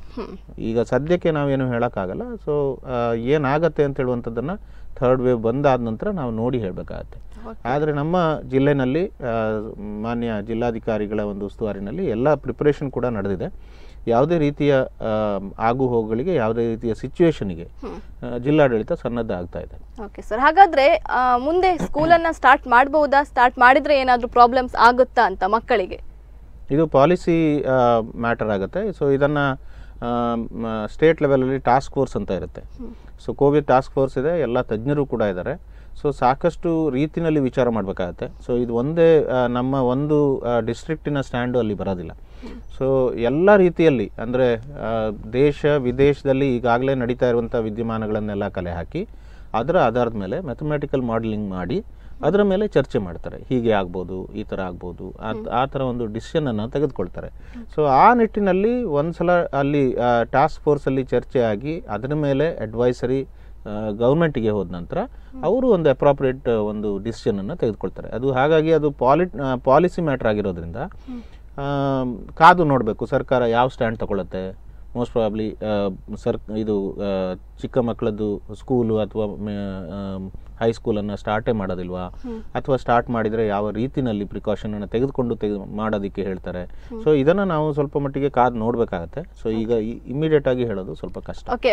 ಈಗ ಸದ್ಯಕ್ಕೆ ನಾವೇನು ಹೇಳೋಕ್ಕಾಗಲ್ಲ ಸೊ ಏನಾಗತ್ತೆ ಅಂತ ಹೇಳುವಂಥದ್ದನ್ನು ಥರ್ಡ್ ವೇವ್ ಬಂದಾದ ನಂತರ ನಾವು ನೋಡಿ ಹೇಳಬೇಕಾಗತ್ತೆ ಆದರೆ ನಮ್ಮ ಜಿಲ್ಲೆನಲ್ಲಿ ಮಾನ್ಯ ಜಿಲ್ಲಾಧಿಕಾರಿಗಳ ಒಂದು ಉಸ್ತುವಾರಿನಲ್ಲಿ ಎಲ್ಲ ಪ್ರಿಪರೇಷನ್ ಕೂಡ ನಡೆದಿದೆ ಯಾವುದೇ ರೀತಿಯ ಆಗು ಹೋಗುಗಳಿಗೆ ಯಾವುದೇ ರೀತಿಯ ಸಿಚುವೇಶನ್ಗೆ ಜಿಲ್ಲಾಡಳಿತ ಸನ್ನದ್ಧ ಆಗ್ತಾ ಇದೆ ಓಕೆ ಸರ್ ಹಾಗಾದ್ರೆ ಮುಂದೆ ಸ್ಕೂಲನ್ನು ಸ್ಟಾರ್ಟ್ ಮಾಡಬಹುದಾ ಸ್ಟಾರ್ಟ್ ಮಾಡಿದರೆ ಏನಾದರೂ ಪ್ರಾಬ್ಲಮ್ಸ್ ಆಗುತ್ತಾ ಅಂತ ಮಕ್ಕಳಿಗೆ ಇದು ಪಾಲಿಸಿ ಮ್ಯಾಟರ್ ಆಗುತ್ತೆ ಸೊ ಇದನ್ನು ಸ್ಟೇಟ್ ಲೆವೆಲಲ್ಲಿ ಟಾಸ್ಕ್ ಫೋರ್ಸ್ ಅಂತ ಇರುತ್ತೆ ಸೊ ಕೋವಿಡ್ ಟಾಸ್ಕ್ ಫೋರ್ಸ್ ಇದೆ ಎಲ್ಲ ತಜ್ಞರು ಕೂಡ ಇದ್ದಾರೆ ಸೊ ಸಾಕಷ್ಟು ರೀತಿಯಲ್ಲಿ ವಿಚಾರ ಮಾಡಬೇಕಾಗತ್ತೆ ಸೊ ಇದು ಒಂದೇ ನಮ್ಮ ಒಂದು ಡಿಸ್ಟ್ರಿಕ್ಟಿನ ಸ್ಟ್ಯಾಂಡು ಅಲ್ಲಿ ಬರೋದಿಲ್ಲ ಸೊ ಎಲ್ಲ ರೀತಿಯಲ್ಲಿ ಅಂದರೆ ದೇಶ ವಿದೇಶದಲ್ಲಿ ಈಗಾಗಲೇ ನಡೀತಾ ಇರುವಂಥ ವಿದ್ಯಮಾನಗಳನ್ನೆಲ್ಲ ಕಲೆ ಹಾಕಿ ಅದರ ಆಧಾರದ ಮೇಲೆ ಮ್ಯಾಥಮೆಟಿಕಲ್ ಮಾಡೆಲಿಂಗ್ ಮಾಡಿ ಅದರ ಮೇಲೆ ಚರ್ಚೆ ಮಾಡ್ತಾರೆ ಹೀಗೆ ಆಗ್ಬೋದು ಈ ಥರ ಆಗ್ಬೋದು ಆ ಥರ ಒಂದು ಡಿಸಿಷನನ್ನು ತೆಗೆದುಕೊಳ್ತಾರೆ ಸೊ ಆ ನಿಟ್ಟಿನಲ್ಲಿ ಒಂದು ಸಲ ಅಲ್ಲಿ ಟಾಸ್ಕ್ ಫೋರ್ಸಲ್ಲಿ ಚರ್ಚೆ ಆಗಿ ಅದರ ಮೇಲೆ ಅಡ್ವೈಸರಿ ಗೌರ್ಮೆಂಟಿಗೆ ಹೋದ ನಂತರ ಅವರು ಒಂದು ಅಪ್ರಾಪ್ರಿಯೇಟ್ ಒಂದು ಡಿಸಿಷನನ್ನು ತೆಗೆದುಕೊಳ್ತಾರೆ ಅದು ಹಾಗಾಗಿ ಅದು ಪಾಲಿಟ್ ಪಾಲಿಸಿ ಮ್ಯಾಟ್ರ್ ಆಗಿರೋದ್ರಿಂದ ಕಾದು ನೋಡಬೇಕು ಸರ್ಕಾರ ಯಾವ ಸ್ಟ್ಯಾಂಡ್ ತಗೊಳ್ಳುತ್ತೆ ಮೋಸ್ಟ್ ಪ್ರಾಬ್ಲಿ ಸರ್ ಇದು ಚಿಕ್ಕ ಮಕ್ಕಳದ್ದು ಸ್ಕೂಲು ಅಥವಾ ಹೈಸ್ಕೂಲನ್ನು ಸ್ಟಾರ್ಟೇ ಮಾಡೋದಿಲ್ವಾ ಅಥವಾ ಸ್ಟಾರ್ಟ್ ಮಾಡಿದರೆ ಯಾವ ರೀತಿನಲ್ಲಿ ಪ್ರಿಕಾಷನನ್ನು ತೆಗೆದುಕೊಂಡು ತೆಗೆದು ಮಾಡೋದಕ್ಕೆ ಹೇಳ್ತಾರೆ ಸೊ ಇದನ್ನು ನಾವು ಸ್ವಲ್ಪ ಮಟ್ಟಿಗೆ ಕಾದು ನೋಡಬೇಕಾಗತ್ತೆ ಸೊ ಈಗ ಇಮಿಡಿಯೇಟ್ ಆಗಿ ಹೇಳೋದು ಸ್ವಲ್ಪ ಕಷ್ಟ ಓಕೆ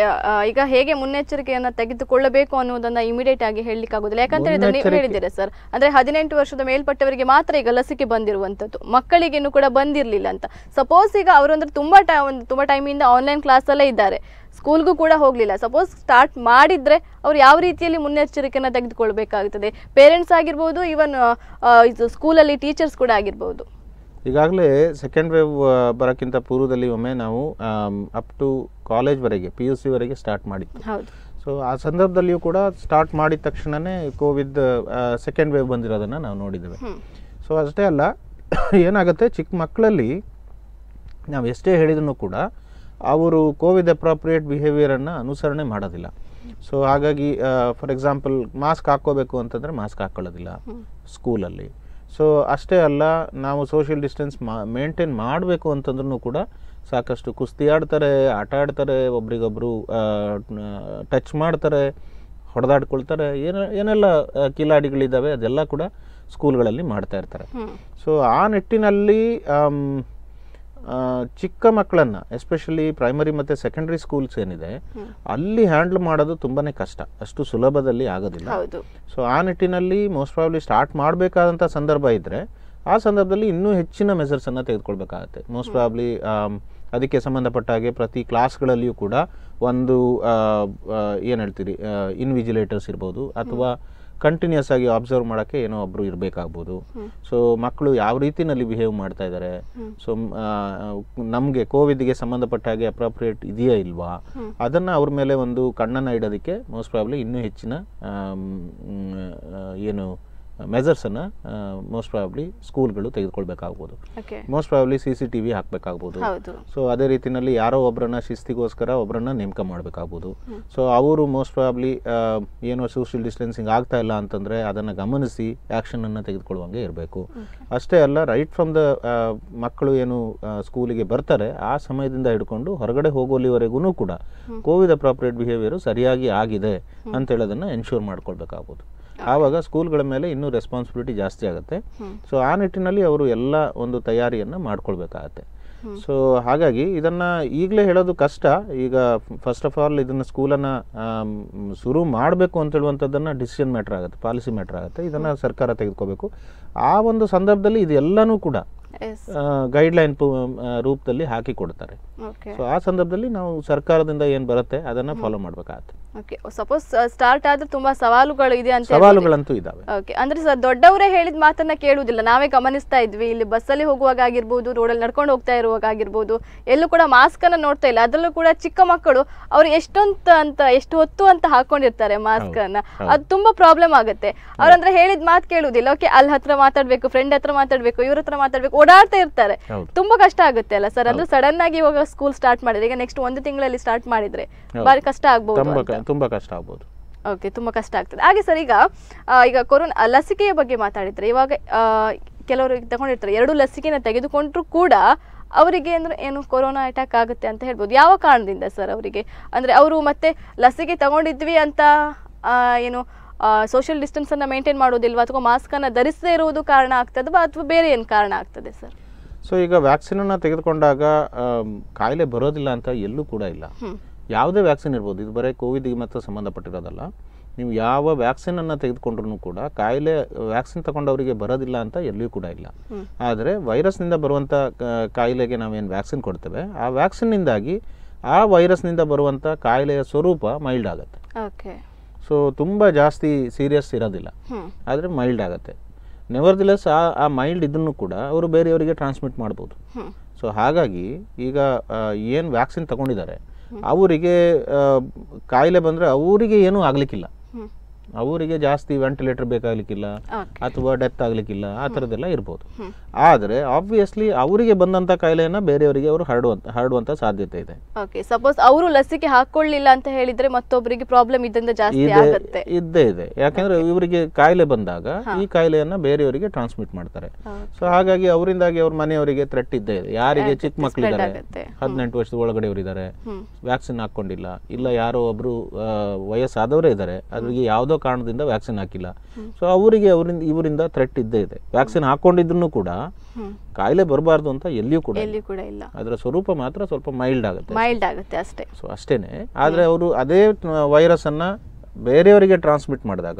ಈಗ ಹೇಗೆ ಮುನ್ನೆಚ್ಚರಿಕೆಯನ್ನು ತೆಗೆದುಕೊಳ್ಳಬೇಕು ಅನ್ನೋದನ್ನು ಇಮಿಡಿಯೇಟ್ ಆಗಿ ಹೇಳಲಿಕ್ಕೆ ಆಗೋದಿಲ್ಲ ಯಾಕಂದರೆ ನೀವು ಹೇಳಿದ್ದೀರಾ ಸರ್ ಅಂದರೆ ಹದಿನೆಂಟು ವರ್ಷದ ಮೇಲ್ಪಟ್ಟವರಿಗೆ ಮಾತ್ರ ಈಗ ಲಸಿಕೆ ಬಂದಿರುವಂಥದ್ದು ಮಕ್ಕಳಿಗೇನು ಕೂಡ ಬಂದಿರಲಿಲ್ಲ ಅಂತ ಸಪೋಸ್ ಈಗ ಅವರಂದ್ರೆ ತುಂಬ ಟೈಮ್ ಒಂದು ತುಂಬ ಟೈಮಿಂದ ಆನ್ಲೈನ್ ಕ್ಲಾಸಲ್ಲೇ ಇದ್ದಾರೆ ಸ್ಕೂಲ್ಗೂ ಕೂಡ ಹೋಗಲಿಲ್ಲ ಸಪೋಸ್ ಸ್ಟಾರ್ಟ್ ಮಾಡಿದರೆ ಅವ್ರು ಯಾವ ರೀತಿಯಲ್ಲಿ ಮುನ್ನೆಚ್ಚರಿಕೆಯನ್ನು ತೆಗೆದುಕೊಳ್ಬೇಕಾಗುತ್ತದೆ ಪೇರೆಂಟ್ಸ್ ಆಗಿರ್ಬೋದು ಈವನ್ ಇದು ಸ್ಕೂಲಲ್ಲಿ ಟೀಚರ್ಸ್ ಕೂಡ ಆಗಿರ್ಬೋದು ಈಗಾಗಲೇ ಸೆಕೆಂಡ್ ವೇವ್ ಬರೋಕ್ಕಿಂತ ಪೂರ್ವದಲ್ಲಿ ಒಮ್ಮೆ ನಾವು ಅಪ್ ಟು ಕಾಲೇಜ್ವರೆಗೆ ಪಿ ಯು ಸಿವರೆಗೆ ಸ್ಟಾರ್ಟ್ ಮಾಡಿದ್ದು ಸೊ ಆ ಸಂದರ್ಭದಲ್ಲಿಯೂ ಕೂಡ ಸ್ಟಾರ್ಟ್ ಮಾಡಿದ ತಕ್ಷಣವೇ ಕೋವಿಡ್ ಸೆಕೆಂಡ್ ವೇವ್ ಬಂದಿರೋದನ್ನು ನಾವು ನೋಡಿದ್ದೇವೆ ಸೊ ಅಷ್ಟೇ ಅಲ್ಲ ಏನಾಗುತ್ತೆ ಚಿಕ್ಕ ಮಕ್ಕಳಲ್ಲಿ ನಾವು ಎಷ್ಟೇ ಹೇಳಿದ್ರು ಕೂಡ ಅವರು ಕೋವಿಡ್ ಅಪ್ರಾಪ್ರಿಯೇಟ್ ಬಿಹೇವಿಯರನ್ನು ಅನುಸರಣೆ ಮಾಡೋದಿಲ್ಲ ಸೊ ಹಾಗಾಗಿ ಫಾರ್ ಎಕ್ಸಾಂಪಲ್ ಮಾಸ್ಕ್ ಹಾಕ್ಕೋಬೇಕು ಅಂತಂದರೆ ಮಾಸ್ಕ್ ಹಾಕ್ಕೊಳ್ಳೋದಿಲ್ಲ ಸ್ಕೂಲಲ್ಲಿ ಸೊ ಅಷ್ಟೇ ಅಲ್ಲ ನಾವು ಸೋಷಿಯಲ್ ಡಿಸ್ಟೆನ್ಸ್ ಮಾ ಮೇಂಟೈನ್ ಮಾಡಬೇಕು ಅಂತಂದ್ರೂ ಕೂಡ ಸಾಕಷ್ಟು ಕುಸ್ತಿ ಆಡ್ತಾರೆ ಆಟ ಆಡ್ತಾರೆ ಒಬ್ರಿಗೊಬ್ಬರು ಟಚ್ ಮಾಡ್ತಾರೆ ಹೊಡೆದಾಡ್ಕೊಳ್ತಾರೆ ಏನ ಏನೆಲ್ಲ ಕಿಲಾಡಿಗಳಿದ್ದಾವೆ ಅದೆಲ್ಲ ಕೂಡ ಸ್ಕೂಲ್ಗಳಲ್ಲಿ ಮಾಡ್ತಾ ಇರ್ತಾರೆ ಸೊ ಆ ನಿಟ್ಟಿನಲ್ಲಿ ಚಿಕ್ಕ ಮಕ್ಕಳನ್ನು ಎಸ್ಪೆಷಲಿ ಪ್ರೈಮರಿ ಮತ್ತು ಸೆಕೆಂಡ್ರಿ ಸ್ಕೂಲ್ಸ್ ಏನಿದೆ ಅಲ್ಲಿ ಹ್ಯಾಂಡ್ಲ್ ಮಾಡೋದು ತುಂಬಾ ಕಷ್ಟ ಅಷ್ಟು ಸುಲಭದಲ್ಲಿ ಆಗೋದಿಲ್ಲ ಸೊ ಆ ನಿಟ್ಟಿನಲ್ಲಿ ಮೋಸ್ಟ್ ಪ್ರಾಬ್ಲಿ ಸ್ಟಾರ್ಟ್ ಮಾಡಬೇಕಾದಂಥ ಸಂದರ್ಭ ಇದ್ದರೆ ಆ ಸಂದರ್ಭದಲ್ಲಿ ಇನ್ನೂ ಹೆಚ್ಚಿನ ಮೆಸರ್ಸನ್ನು ತೆಗೆದುಕೊಳ್ಬೇಕಾಗತ್ತೆ ಮೋಸ್ಟ್ ಪ್ರಾಬ್ಲಿ ಅದಕ್ಕೆ ಸಂಬಂಧಪಟ್ಟ ಹಾಗೆ ಪ್ರತಿ ಕ್ಲಾಸ್ಗಳಲ್ಲಿಯೂ ಕೂಡ ಒಂದು ಏನು ಹೇಳ್ತೀರಿ ಇನ್ವಿಜಿಲೇಟರ್ಸ್ ಇರ್ಬೋದು ಅಥವಾ ಕಂಟಿನ್ಯೂಸ್ ಆಗಿ ಆಬ್ಸರ್ವ್ ಮಾಡೋಕ್ಕೆ ಏನೋ ಒಬ್ರು ಇರಬೇಕಾಗ್ಬೋದು ಸೊ ಮಕ್ಕಳು ಯಾವ ರೀತಿನಲ್ಲಿ ಬಿಹೇವ್ ಮಾಡ್ತಾ ಇದ್ದಾರೆ ಸೊ ನಮಗೆ ಕೋವಿಡ್ಗೆ ಸಂಬಂಧಪಟ್ಟ ಹಾಗೆ ಅಪ್ರಾಪ್ರಿಯೇಟ್ ಇದೆಯಾ ಇಲ್ವಾ ಅದನ್ನು ಅವ್ರ ಮೇಲೆ ಒಂದು ಕಣ್ಣನ್ನು ಇಡೋದಕ್ಕೆ ಮೋಸ್ಟ್ ಪ್ರಾಬ್ಲಿ ಇನ್ನೂ ಹೆಚ್ಚಿನ ಏನು ಮೆಸರ್ಸನ್ನು ಮೋಸ್ಟ್ ಪ್ರಾಬ್ಲಿ ಸ್ಕೂಲ್ಗಳು ತೆಗೆದುಕೊಳ್ಬೇಕಾಗ್ಬೋದು most probably C C T V ಹಾಕಬೇಕಾಗ್ಬೋದು ಸೊ ಅದೇ ರೀತಿಯಲ್ಲಿ ಯಾರೋ ಒಬ್ಬರನ್ನ ಶಿಸ್ತಿಗೋಸ್ಕರ ಒಬ್ಬರನ್ನ ನೇಮಕ ಮಾಡಬೇಕಾಗ್ಬೋದು ಸೊ ಅವರು ಮೋಸ್ಟ್ ಪ್ರಾಬ್ಲಿ ಏನೋ ಸೋಷಿಯಲ್ ಡಿಸ್ಟೆನ್ಸಿಂಗ್ ಆಗ್ತಾ ಇಲ್ಲ ಅಂತಂದರೆ ಅದನ್ನು ಗಮನಿಸಿ ಆ್ಯಕ್ಷನನ್ನು ತೆಗೆದುಕೊಳ್ಳುವಂಗೆ ಇರಬೇಕು ಅಷ್ಟೇ ಅಲ್ಲ ರೈಟ್ ಫ್ರಮ್ ದ ಮಕ್ಕಳು ಏನು ಸ್ಕೂಲಿಗೆ ಬರ್ತಾರೆ ಆ ಸಮಯದಿಂದ ಹಿಡ್ಕೊಂಡು ಹೊರಗಡೆ ಹೋಗೋಲಿವರೆಗೂ ಕೂಡ ಕೋವಿಡ್ ಅಪ್ರಾಪ್ರಿಯೇಟ್ ಬಿಹೇವಿಯರು ಸರಿಯಾಗಿ ಆಗಿದೆ ಅಂತ ಹೇಳೋದನ್ನ ಎನ್ಶೂರ್ ಮಾಡ್ಕೊಳ್ಬೇಕಾಗ್ಬೋದು ಆವಾಗ ಸ್ಕೂಲ್ಗಳ ಮೇಲೆ ಇನ್ನೂ ರೆಸ್ಪಾನ್ಸಿಬಿಲಿಟಿ ಜಾಸ್ತಿ ಆಗುತ್ತೆ ಸೊ ಆ ನಿಟ್ಟಿನಲ್ಲಿ ಅವರು ಎಲ್ಲ ಒಂದು ತಯಾರಿಯನ್ನು ಮಾಡ್ಕೊಳ್ಬೇಕಾಗತ್ತೆ ಸೊ ಹಾಗಾಗಿ ಇದನ್ನು ಈಗಲೇ ಹೇಳೋದು ಕಷ್ಟ ಈಗ ಫಸ್ಟ್ ಆಫ್ ಆಲ್ ಇದನ್ನು ಸ್ಕೂಲನ್ನು ಶುರು ಮಾಡಬೇಕು ಅಂತ ಹೇಳುವಂಥದ್ದನ್ನು ಡಿಸಿಷನ್ ಮ್ಯಾಟ್ರ್ ಆಗುತ್ತೆ ಪಾಲಿಸಿ ಮ್ಯಾಟ್ರ್ ಆಗುತ್ತೆ ಇದನ್ನು ಸರ್ಕಾರ ತೆಗೆದುಕೋಬೇಕು ಆ ಒಂದು ಸಂದರ್ಭದಲ್ಲಿ ಇದೆಲ್ಲನೂ ಕೂಡ ಗೈಡ್ಲೈನ್ ರೂಪದಲ್ಲಿ ಹಾಕಿ ಕೊಡ್ತಾರೆ ಸೊ ಆ ಸಂದರ್ಭದಲ್ಲಿ ನಾವು ಸರ್ಕಾರದಿಂದ ಏನು ಬರುತ್ತೆ ಅದನ್ನು ಫಾಲೋ ಮಾಡಬೇಕಾಗತ್ತೆ ಓಕೆ ಸಪೋಸ್ ಸ್ಟಾರ್ಟ್ ಆದ್ರೆ ತುಂಬಾ ಸವಾಲುಗಳು ಇದೆ ಅಂತ ಸವಾಲುಗಳಂತೂ ಇದಾವೆ ಅಂದ್ರೆ ಸರ್ ದೊಡ್ಡವರೇ ಹೇಳಿದ ಮಾತನ್ನ ಕೇಳುವುದಿಲ್ಲ ನಾವೇ ಗಮನಿಸ್ತಾ ಇದ್ವಿ ಇಲ್ಲಿ ಬಸ್ಸಲ್ಲಿ ಹೋಗುವಾಗ ಆಗಿರ್ಬೋದು ಅಲ್ಲಿ ನಡ್ಕೊಂಡು ಹೋಗ್ತಾ ಇರುವಾಗ ಆಗಿರ್ಬೋದು ಎಲ್ಲೂ ಕೂಡ ಮಾಸ್ಕ್ ಅನ್ನ ನೋಡ್ತಾ ಇಲ್ಲ ಅದರಲ್ಲೂ ಕೂಡ ಚಿಕ್ಕ ಮಕ್ಕಳು ಅವ್ರು ಎಷ್ಟೊಂತ ಅಂತ ಎಷ್ಟು ಹೊತ್ತು ಅಂತ ಹಾಕೊಂಡಿರ್ತಾರೆ ಮಾಸ್ಕ್ ಅನ್ನ ಅದು ತುಂಬಾ ಪ್ರಾಬ್ಲಮ್ ಆಗುತ್ತೆ ಅವ್ರಂದ್ರೆ ಹೇಳಿದ ಮಾತು ಕೇಳುವುದಿಲ್ಲ ಓಕೆ ಅಲ್ಲಿ ಹತ್ರ ಮಾತಾಡ್ಬೇಕು ಫ್ರೆಂಡ್ ಹತ್ರ ಮಾತಾಡ್ಬೇಕು ಇವ್ರ ಹತ್ರ ಮಾತಾಡ್ಬೇಕು ಓಡಾಡ್ತಾ ಇರ್ತಾರೆ ತುಂಬಾ ಕಷ್ಟ ಆಗುತ್ತೆ ಅಲ್ಲ ಸರ್ ಅಂದ್ರೆ ಸಡನ್ ಆಗಿ ಇವಾಗ ಸ್ಕೂಲ್ ಸ್ಟಾರ್ಟ್ ಮಾಡಿದ್ರೆ ಈಗ ನೆಕ್ಸ್ಟ್ ಒಂದು ತಿಂಗಳಲ್ಲಿ ಸ್ಟಾರ್ಟ್ ಮಾಡಿದ್ರೆ ಬಾರಿ ಕಷ್ಟ ಆಗ್ಬಹುದು ತುಂಬಾ ಕಷ್ಟ ಆಗ್ಬೋದು ಓಕೆ ತುಂಬಾ ಕಷ್ಟ ಆಗ್ತದೆ ಹಾಗೆ ಸರ್ ಈಗ ಈಗ ಕೊರೋನಾ ಲಸಿಕೆಯ ಬಗ್ಗೆ ಮಾತಾಡಿದ್ರೆ ಇವಾಗ ಕೆಲವರು ತಗೊಂಡಿರ್ತಾರೆ ಎರಡು ಲಸಿಕೆನ ತೆಗೆದುಕೊಂಡ್ರು ಕೂಡ ಅವರಿಗೆ ಅಂದ್ರೆ ಏನು ಕೊರೋನಾ ಅಟ್ಯಾಕ್ ಆಗುತ್ತೆ ಅಂತ ಹೇಳ್ಬೋದು ಯಾವ ಕಾರಣದಿಂದ ಸರ್ ಅವರಿಗೆ ಅಂದ್ರೆ ಅವರು ಮತ್ತೆ ಲಸಿಕೆ ತಗೊಂಡಿದ್ವಿ ಅಂತ ಏನು ಸೋಷಿಯಲ್ ಡಿಸ್ಟೆನ್ಸನ್ನು ಮೇಂಟೈನ್ ಮಾಡೋದಿಲ್ವಾ ಅಥವಾ ಮಾಸ್ಕನ್ನು ಧರಿಸದೇ ಇರುವುದು ಕಾರಣ ಆಗ್ತದವಾ ಅಥವಾ ಬೇರೆ ಏನು ಕಾರಣ ಆಗ್ತದೆ ಸರ್ ಸೊ ಈಗ ಅನ್ನ ತೆಗೆದುಕೊಂಡಾಗ ಕಾಯಿಲೆ ಬರೋದಿಲ್ಲ ಅಂತ ಎಲ್ಲೂ ಕೂಡ ಇಲ್ಲ ಯಾವುದೇ ವ್ಯಾಕ್ಸಿನ್ ಇರ್ಬೋದು ಇದು ಬರೀ ಕೋವಿಡ್ಗೆ ಮಾತ್ರ ಸಂಬಂಧಪಟ್ಟಿರೋದಲ್ಲ ನೀವು ಯಾವ ವ್ಯಾಕ್ಸಿನನ್ನು ತೆಗೆದುಕೊಂಡ್ರೂ ಕೂಡ ಕಾಯಿಲೆ ವ್ಯಾಕ್ಸಿನ್ ತಗೊಂಡವರಿಗೆ ಬರೋದಿಲ್ಲ ಅಂತ ಎಲ್ಲಿಯೂ ಕೂಡ ಇಲ್ಲ ಆದರೆ ವೈರಸ್ನಿಂದ ಬರುವಂಥ ಕಾಯಿಲೆಗೆ ನಾವೇನು ವ್ಯಾಕ್ಸಿನ್ ಕೊಡ್ತೇವೆ ಆ ವ್ಯಾಕ್ಸಿನ್ನಿಂದಾಗಿ ಆ ವೈರಸ್ನಿಂದ ಬರುವಂಥ ಕಾಯಿಲೆಯ ಸ್ವರೂಪ ಮೈಲ್ಡ್ ಆಗುತ್ತೆ ಸೊ ತುಂಬ ಜಾಸ್ತಿ ಸೀರಿಯಸ್ ಇರೋದಿಲ್ಲ ಆದರೆ ಮೈಲ್ಡ್ ಆಗುತ್ತೆ ನೆವರ್ದಿಲೆಸ್ ಆ ಆ ಮೈಲ್ಡ್ ಇದನ್ನು ಕೂಡ ಅವರು ಬೇರೆಯವರಿಗೆ ಟ್ರಾನ್ಸ್ಮಿಟ್ ಮಾಡ್ಬೋದು ಸೊ ಹಾಗಾಗಿ ಈಗ ಏನು ವ್ಯಾಕ್ಸಿನ್ ತಗೊಂಡಿದ್ದಾರೆ ಅವರಿಗೆ ಕಾಯಿಲೆ ಬಂದರೆ ಅವರಿಗೆ ಏನೂ ಆಗಲಿಕ್ಕಿಲ್ಲ ಅವರಿಗೆ ಜಾಸ್ತಿ ವೆಂಟಿಲೇಟರ್ ಬೇಕಾಗಲಿಕ್ಕಿಲ್ಲ ಅಥವಾ ಡೆತ್ ಆಗಲಿಕ್ಕಿಲ್ಲ ಆ ಥರದ್ದೆಲ್ಲ ಇರ್ಬೋದು ಆದರೆ ಆಬ್ವಿಯಸ್ಲಿ ಅವರಿಗೆ ಬಂದಂಥ ಕಾಯಿಲೆಯನ್ನು ಬೇರೆಯವರಿಗೆ ಅವರು ಹರಡುವಂತ ಹರಡುವಂಥ ಸಾಧ್ಯತೆ ಇದೆ ಓಕೆ ಸಪೋಸ್ ಅವರು ಲಸಿಕೆ ಹಾಕೊಳ್ಳಿಲ್ಲ ಅಂತ ಹೇಳಿದರೆ ಮತ್ತೊಬ್ಬರಿಗೆ ಪ್ರಾಬ್ಲಮ್ ಇದ್ದಂತ ಜಾಸ್ತಿ ಆಗುತ್ತೆ ಇದ್ದೇ ಇದೆ ಯಾಕಂದ್ರೆ ಇವರಿಗೆ ಕಾಯಿಲೆ ಬಂದಾಗ ಈ ಕಾಯಿಲೆಯನ್ನು ಬೇರೆಯವರಿಗೆ ಟ್ರಾನ್ಸ್ಮಿಟ್ ಮಾಡ್ತಾರೆ ಸೊ ಹಾಗಾಗಿ ಅವರಿಂದಾಗಿ ಅವ್ರ ಮನೆಯವರಿಗೆ ಥ್ರೆಟ್ ಇದ್ದೇ ಇದೆ ಯಾರಿಗೆ ಚಿಕ್ಕ ಮಕ್ಕಳಿದ್ದಾರೆ ಹದಿನೆಂಟು ವರ್ಷದ ಒಳಗಡೆ ಅವರಿದ್ದಾರೆ ವ್ಯಾಕ್ಸಿನ್ ಹಾಕೊಂಡಿಲ್ಲ ಇಲ್ಲ ಯಾರೋ ಒಬ್ರು ವಯಸ್ಸಾದವರೇ ಇದ್ದಾರೆ ಅದ್ರಿಗೆ ಯಾವುದೋ ಕಾರಣದಿಂದ ವ್ಯಾಕ್ಸಿನ್ ಹಾಕಿಲ್ಲ ಸೊ ಅವರಿಗೆ ಅವರಿಂದ ಇವರಿಂದ ಥ್ರೆಟ್ ಇದ್ದೇ ಇದೆ ವ್ಯಾಕ್ಸಿನ್ ಹಾಕೊಂಡಿದ್ರು ಕೂಡ ಕಾಯಿಲೆ ಬರಬಾರ್ದು ಅಂತ ಎಲ್ಲಿಯೂ ಕೂಡ ಇಲ್ಲ ಅದರ ಸ್ವರೂಪ ಮಾತ್ರ ಸ್ವಲ್ಪ ಮೈಲ್ಡ್ ಆಗುತ್ತೆ ಮೈಲ್ಡ್ ಆಗುತ್ತೆ ಅಷ್ಟೇ ಸೊ ಅಷ್ಟೇನೆ ಆದರೆ ಅವರು ಅದೇ ವೈರಸ್ ಅನ್ನ ಬೇರೆಯವರಿಗೆ ಟ್ರಾನ್ಸ್ಮಿಟ್ ಮಾಡಿದಾಗ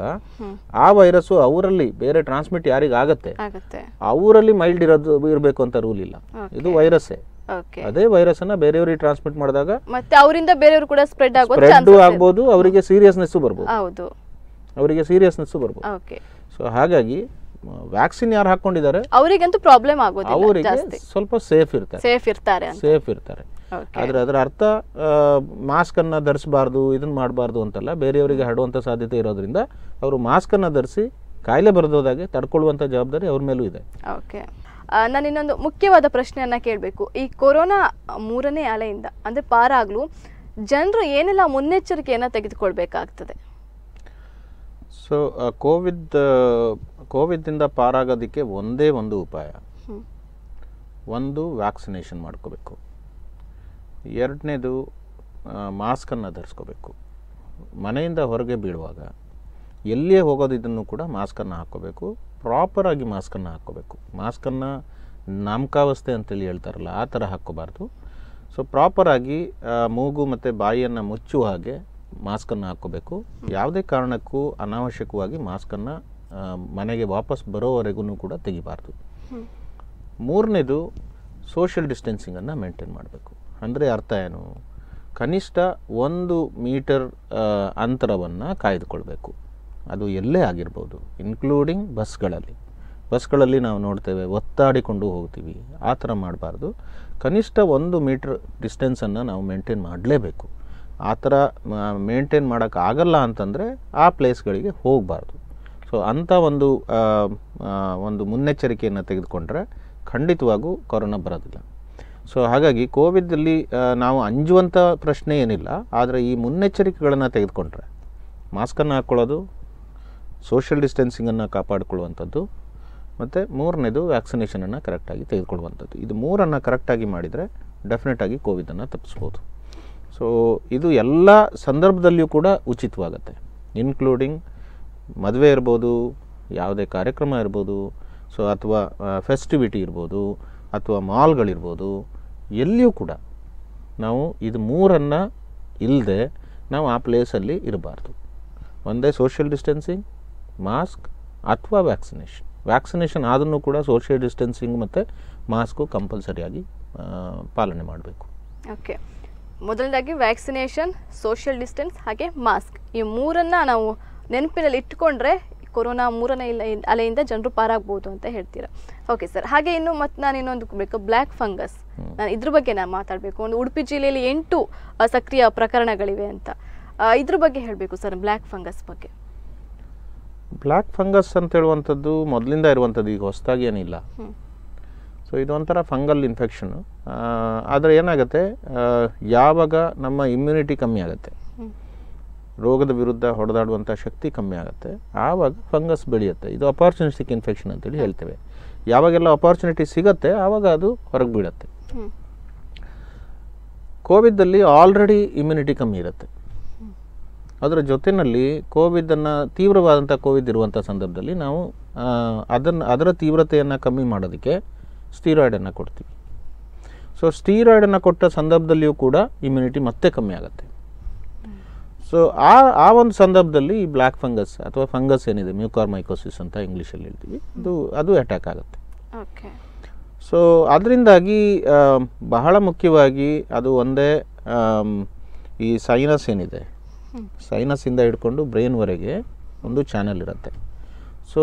ಆ ವೈರಸ್ ಅವರಲ್ಲಿ ಬೇರೆ ಟ್ರಾನ್ಸ್ಮಿಟ್ ಆಗುತ್ತೆ ಅವರಲ್ಲಿ ಮೈಲ್ಡ್ ಇರೋದು ಇರಬೇಕು ಅಂತ ರೂಲ್ ಇಲ್ಲ ಇದು ವೈರಸ್ಸೇ ಅದೇ ವೈರಸ್ ಅನ್ನ ಬೇರೆಯವರಿಗೆ ಟ್ರಾನ್ಸ್ಮಿಟ್ ಮಾಡಿದಾಗ ಮತ್ತೆ ಅವರಿಂದ ಬೇರೆಯವರು ಕೂಡ ಸ್ಪ್ರೆಡ್ ಆಗ್ಬೋದು ಅವರಿಗೆ ಸೀರಿಯಸ್ನೆಸ್ ಬರ್ಬೋದು ಹೌದು ಅವರಿಗೆ ಸೀರಿಯಸ್ನೆಸ್ ಬರ್ಬೋದು ಸೊ ಹಾಗಾಗಿ ವ್ಯಾಕ್ಸಿನ್ ಯಾರು ಹಾಕೊಂಡಿದ್ದಾರೆ ಅವರಿಗಂತೂ ಪ್ರಾಬ್ಲಮ್ ಆಗೋದಿಲ್ಲ ಅವರಿಗೆ ಸ್ವಲ್ಪ ಸೇಫ್ ಇರ್ತಾರೆ ಸೇಫ್ ಇರ್ತಾರೆ ಸೇಫ್ ಇರ್ತಾರೆ ಆದ್ರೆ ಅದರ ಅರ್ಥ ಮಾಸ್ಕ್ ಅನ್ನ ಧರಿಸಬಾರ್ದು ಇದನ್ನ ಮಾಡಬಾರ್ದು ಅಂತಲ್ಲ ಬೇರೆಯವರಿಗೆ ಹರಡುವಂತ ಸಾಧ್ಯತೆ ಇರೋದ್ರಿಂದ ಅವರು ಮಾಸ್ಕ್ ಅನ್ನ ಧರಿಸಿ ಕಾಯಿಲೆ ಬರದೋದಾಗೆ ತಡ್ಕೊಳ್ಳುವಂತ ಜವಾಬ್ದಾರಿ ಅವ್ರ ಮೇಲೂ ಇದೆ ಓಕೆ ನಾನು ಇನ್ನೊಂದು ಮುಖ್ಯವಾದ ಪ್ರಶ್ನೆಯನ್ನ ಕೇಳಬೇಕು ಈ ಕೊರೋನಾ ಮೂರನೇ ಅಲೆಯಿಂದ ಅಂದ್ರೆ ಪಾರಾಗ್ಲು ಜನರು ಏನೆಲ್ಲ ಮುನ್ನೆಚ್ಚರಿಕೆಯನ್ನ ತೆಗೆದುಕೊಳ್ಬೇಕಾಗ್ತದೆ ಸೊ ಕೋವಿಡ್ uh, ಕೋವಿಡ್ದಿಂದ uh, ಪಾರಾಗೋದಕ್ಕೆ ಒಂದೇ ಒಂದು ಉಪಾಯ ಒಂದು ವ್ಯಾಕ್ಸಿನೇಷನ್ ಮಾಡ್ಕೋಬೇಕು ಎರಡನೇದು ಮಾಸ್ಕನ್ನು ಧರಿಸ್ಕೋಬೇಕು ಮನೆಯಿಂದ ಹೊರಗೆ ಬೀಳುವಾಗ ಎಲ್ಲಿಯೇ ಹೋಗೋದಿದ್ದನ್ನು ಕೂಡ ಮಾಸ್ಕನ್ನು ಹಾಕ್ಕೋಬೇಕು ಪ್ರಾಪರಾಗಿ ಮಾಸ್ಕನ್ನು ಹಾಕ್ಕೋಬೇಕು ಮಾಸ್ಕನ್ನು ನಾಮಕಾವಸ್ಥೆ ಅಂತೇಳಿ ಹೇಳ್ತಾರಲ್ಲ ಆ ಥರ ಹಾಕ್ಕೋಬಾರ್ದು ಸೊ ಪ್ರಾಪರಾಗಿ ಮೂಗು ಮತ್ತು ಬಾಯಿಯನ್ನು ಮುಚ್ಚುವ ಹಾಗೆ ಮಾಸ್ಕನ್ನು ಹಾಕೋಬೇಕು ಯಾವುದೇ ಕಾರಣಕ್ಕೂ ಅನಾವಶ್ಯಕವಾಗಿ ಮಾಸ್ಕನ್ನು ಮನೆಗೆ ವಾಪಸ್ ಬರೋವರೆಗೂ ಕೂಡ ತೆಗಿಬಾರ್ದು ಮೂರನೇದು ಸೋಷಿಯಲ್ ಡಿಸ್ಟೆನ್ಸಿಂಗನ್ನು ಮೇಂಟೈನ್ ಮಾಡಬೇಕು ಅಂದರೆ ಅರ್ಥ ಏನು ಕನಿಷ್ಠ ಒಂದು ಮೀಟರ್ ಅಂತರವನ್ನು ಕಾಯ್ದುಕೊಳ್ಬೇಕು ಅದು ಎಲ್ಲೇ ಆಗಿರ್ಬೋದು ಇನ್ಕ್ಲೂಡಿಂಗ್ ಬಸ್ಗಳಲ್ಲಿ ಬಸ್ಗಳಲ್ಲಿ ನಾವು ನೋಡ್ತೇವೆ ಒತ್ತಾಡಿಕೊಂಡು ಹೋಗ್ತೀವಿ ಆ ಥರ ಮಾಡಬಾರ್ದು ಕನಿಷ್ಠ ಒಂದು ಮೀಟರ್ ಡಿಸ್ಟೆನ್ಸನ್ನು ನಾವು ಮೇಂಟೈನ್ ಮಾಡಲೇಬೇಕು ಆ ಥರ ಮೇಂಟೈನ್ ಮಾಡೋಕ್ಕಾಗಲ್ಲ ಅಂತಂದರೆ ಆ ಪ್ಲೇಸ್ಗಳಿಗೆ ಹೋಗಬಾರ್ದು ಸೊ ಅಂಥ ಒಂದು ಒಂದು ಮುನ್ನೆಚ್ಚರಿಕೆಯನ್ನು ತೆಗೆದುಕೊಂಡ್ರೆ ಖಂಡಿತವಾಗೂ ಕೊರೋನಾ ಬರೋದಿಲ್ಲ ಸೊ ಹಾಗಾಗಿ ಕೋವಿಡಲ್ಲಿ ನಾವು ಅಂಜುವಂಥ ಪ್ರಶ್ನೆ ಏನಿಲ್ಲ ಆದರೆ ಈ ಮುನ್ನೆಚ್ಚರಿಕೆಗಳನ್ನು ತೆಗೆದುಕೊಂಡ್ರೆ ಮಾಸ್ಕನ್ನು ಹಾಕ್ಕೊಳ್ಳೋದು ಸೋಷಿಯಲ್ ಡಿಸ್ಟೆನ್ಸಿಂಗನ್ನು ಕಾಪಾಡಿಕೊಳ್ಳುವಂಥದ್ದು ಮತ್ತು ಮೂರನೇದು ವ್ಯಾಕ್ಸಿನೇಷನನ್ನು ಕರೆಕ್ಟಾಗಿ ತೆಗೆದುಕೊಳ್ಳುವಂಥದ್ದು ಇದು ಮೂರನ್ನು ಕರೆಕ್ಟಾಗಿ ಮಾಡಿದರೆ ಡೆಫಿನೆಟಾಗಿ ಕೋವಿಡನ್ನು ತಪ್ಪಿಸ್ಬೋದು ಸೊ ಇದು ಎಲ್ಲ ಸಂದರ್ಭದಲ್ಲಿಯೂ ಕೂಡ ಉಚಿತವಾಗುತ್ತೆ ಇನ್ಕ್ಲೂಡಿಂಗ್ ಮದುವೆ ಇರ್ಬೋದು ಯಾವುದೇ ಕಾರ್ಯಕ್ರಮ ಇರ್ಬೋದು ಸೊ ಅಥವಾ ಫೆಸ್ಟಿವಿಟಿ ಇರ್ಬೋದು ಅಥವಾ ಮಾಲ್ಗಳಿರ್ಬೋದು ಎಲ್ಲಿಯೂ ಕೂಡ ನಾವು ಇದು ಮೂರನ್ನು ಇಲ್ಲದೆ ನಾವು ಆ ಪ್ಲೇಸಲ್ಲಿ ಇರಬಾರ್ದು ಒಂದೇ ಸೋಷಿಯಲ್ ಡಿಸ್ಟೆನ್ಸಿಂಗ್ ಮಾಸ್ಕ್ ಅಥವಾ ವ್ಯಾಕ್ಸಿನೇಷನ್ ವ್ಯಾಕ್ಸಿನೇಷನ್ ಆದ್ರೂ ಕೂಡ ಸೋಷಿಯಲ್ ಡಿಸ್ಟೆನ್ಸಿಂಗ್ ಮತ್ತು ಮಾಸ್ಕು ಕಂಪಲ್ಸರಿಯಾಗಿ ಪಾಲನೆ ಮಾಡಬೇಕು ಓಕೆ ಮೊದಲನೇದಾಗಿ ವ್ಯಾಕ್ಸಿನೇಷನ್ ಸೋಷಿಯಲ್ ಡಿಸ್ಟೆನ್ಸ್ ಹಾಗೆ ಮಾಸ್ಕ್ ಈ ಮೂರನ್ನು ನಾವು ನೆನಪಿನಲ್ಲಿ ಇಟ್ಕೊಂಡ್ರೆ ಕೊರೋನಾ ಮೂರನೇ ಇಲ್ಲ ಅಲೆಯಿಂದ ಜನರು ಪಾರಾಗ್ಬೋದು ಅಂತ ಹೇಳ್ತೀರಾ ಓಕೆ ಸರ್ ಹಾಗೆ ಇನ್ನು ಮತ್ತು ನಾನು ಇನ್ನೊಂದು ಬೇಕು ಬ್ಲ್ಯಾಕ್ ಫಂಗಸ್ ನಾನು ಇದ್ರ ಬಗ್ಗೆ ನಾನು ಮಾತಾಡಬೇಕು ಒಂದು ಉಡುಪಿ ಜಿಲ್ಲೆಯಲ್ಲಿ ಎಂಟು ಸಕ್ರಿಯ ಪ್ರಕರಣಗಳಿವೆ ಅಂತ ಇದ್ರ ಬಗ್ಗೆ ಹೇಳಬೇಕು ಸರ್ ಬ್ಲ್ಯಾಕ್ ಫಂಗಸ್ ಬಗ್ಗೆ ಬ್ಲ್ಯಾಕ್ ಫಂಗಸ್ ಅಂತ ಹೇಳುವಂಥದ್ದು ಮೊದಲಿಂದ ಇರುವಂಥದ್ದು ಈಗ ಹೊಸದಾಗಿ ಏನಿಲ್ಲ ಸೊ ಇದೊಂಥರ ಫಂಗಲ್ ಇನ್ಫೆಕ್ಷನ್ನು ಆದರೆ ಏನಾಗುತ್ತೆ ಯಾವಾಗ ನಮ್ಮ ಇಮ್ಯುನಿಟಿ ಕಮ್ಮಿ ಆಗುತ್ತೆ ರೋಗದ ವಿರುದ್ಧ ಹೊಡೆದಾಡುವಂಥ ಶಕ್ತಿ ಕಮ್ಮಿ ಆಗುತ್ತೆ ಆವಾಗ ಫಂಗಸ್ ಬೆಳೆಯುತ್ತೆ ಇದು ಅಪಾರ್ಚುನಿಸ್ಟಿಕ್ ಇನ್ಫೆಕ್ಷನ್ ಅಂತೇಳಿ ಹೇಳ್ತೇವೆ ಯಾವಾಗೆಲ್ಲ ಅಪಾರ್ಚುನಿಟಿ ಸಿಗುತ್ತೆ ಆವಾಗ ಅದು ಹೊರಗೆ ಬೀಳುತ್ತೆ ಕೋವಿಡ್ದಲ್ಲಿ ಆಲ್ರೆಡಿ ಇಮ್ಯುನಿಟಿ ಕಮ್ಮಿ ಇರುತ್ತೆ ಅದರ ಜೊತೆಯಲ್ಲಿ ಕೋವಿಡನ್ನು ತೀವ್ರವಾದಂಥ ಕೋವಿಡ್ ಇರುವಂಥ ಸಂದರ್ಭದಲ್ಲಿ ನಾವು ಅದನ್ನು ಅದರ ತೀವ್ರತೆಯನ್ನು ಕಮ್ಮಿ ಮಾಡೋದಕ್ಕೆ ಸ್ಟೀರಾಯ್ಡನ್ನು ಕೊಡ್ತೀವಿ ಸೊ ಸ್ಟೀರಾಯ್ಡನ್ನು ಕೊಟ್ಟ ಸಂದರ್ಭದಲ್ಲಿಯೂ ಕೂಡ ಇಮ್ಯುನಿಟಿ ಮತ್ತೆ ಕಮ್ಮಿ ಆಗುತ್ತೆ ಸೊ ಆ ಆ ಒಂದು ಸಂದರ್ಭದಲ್ಲಿ ಈ ಬ್ಲ್ಯಾಕ್ ಫಂಗಸ್ ಅಥವಾ ಫಂಗಸ್ ಏನಿದೆ ಮೈಕೋಸಿಸ್ ಅಂತ ಇಂಗ್ಲೀಷಲ್ಲಿ ಹೇಳ್ತೀವಿ ಅದು ಅದು ಅಟ್ಯಾಕ್ ಆಗುತ್ತೆ ಸೊ ಅದರಿಂದಾಗಿ ಬಹಳ ಮುಖ್ಯವಾಗಿ ಅದು ಒಂದೇ ಈ ಸೈನಸ್ ಏನಿದೆ ಸೈನಸ್ ಇಂದ ಹಿಡ್ಕೊಂಡು ಬ್ರೈನ್ವರೆಗೆ ಒಂದು ಚಾನಲ್ ಇರುತ್ತೆ ಸೊ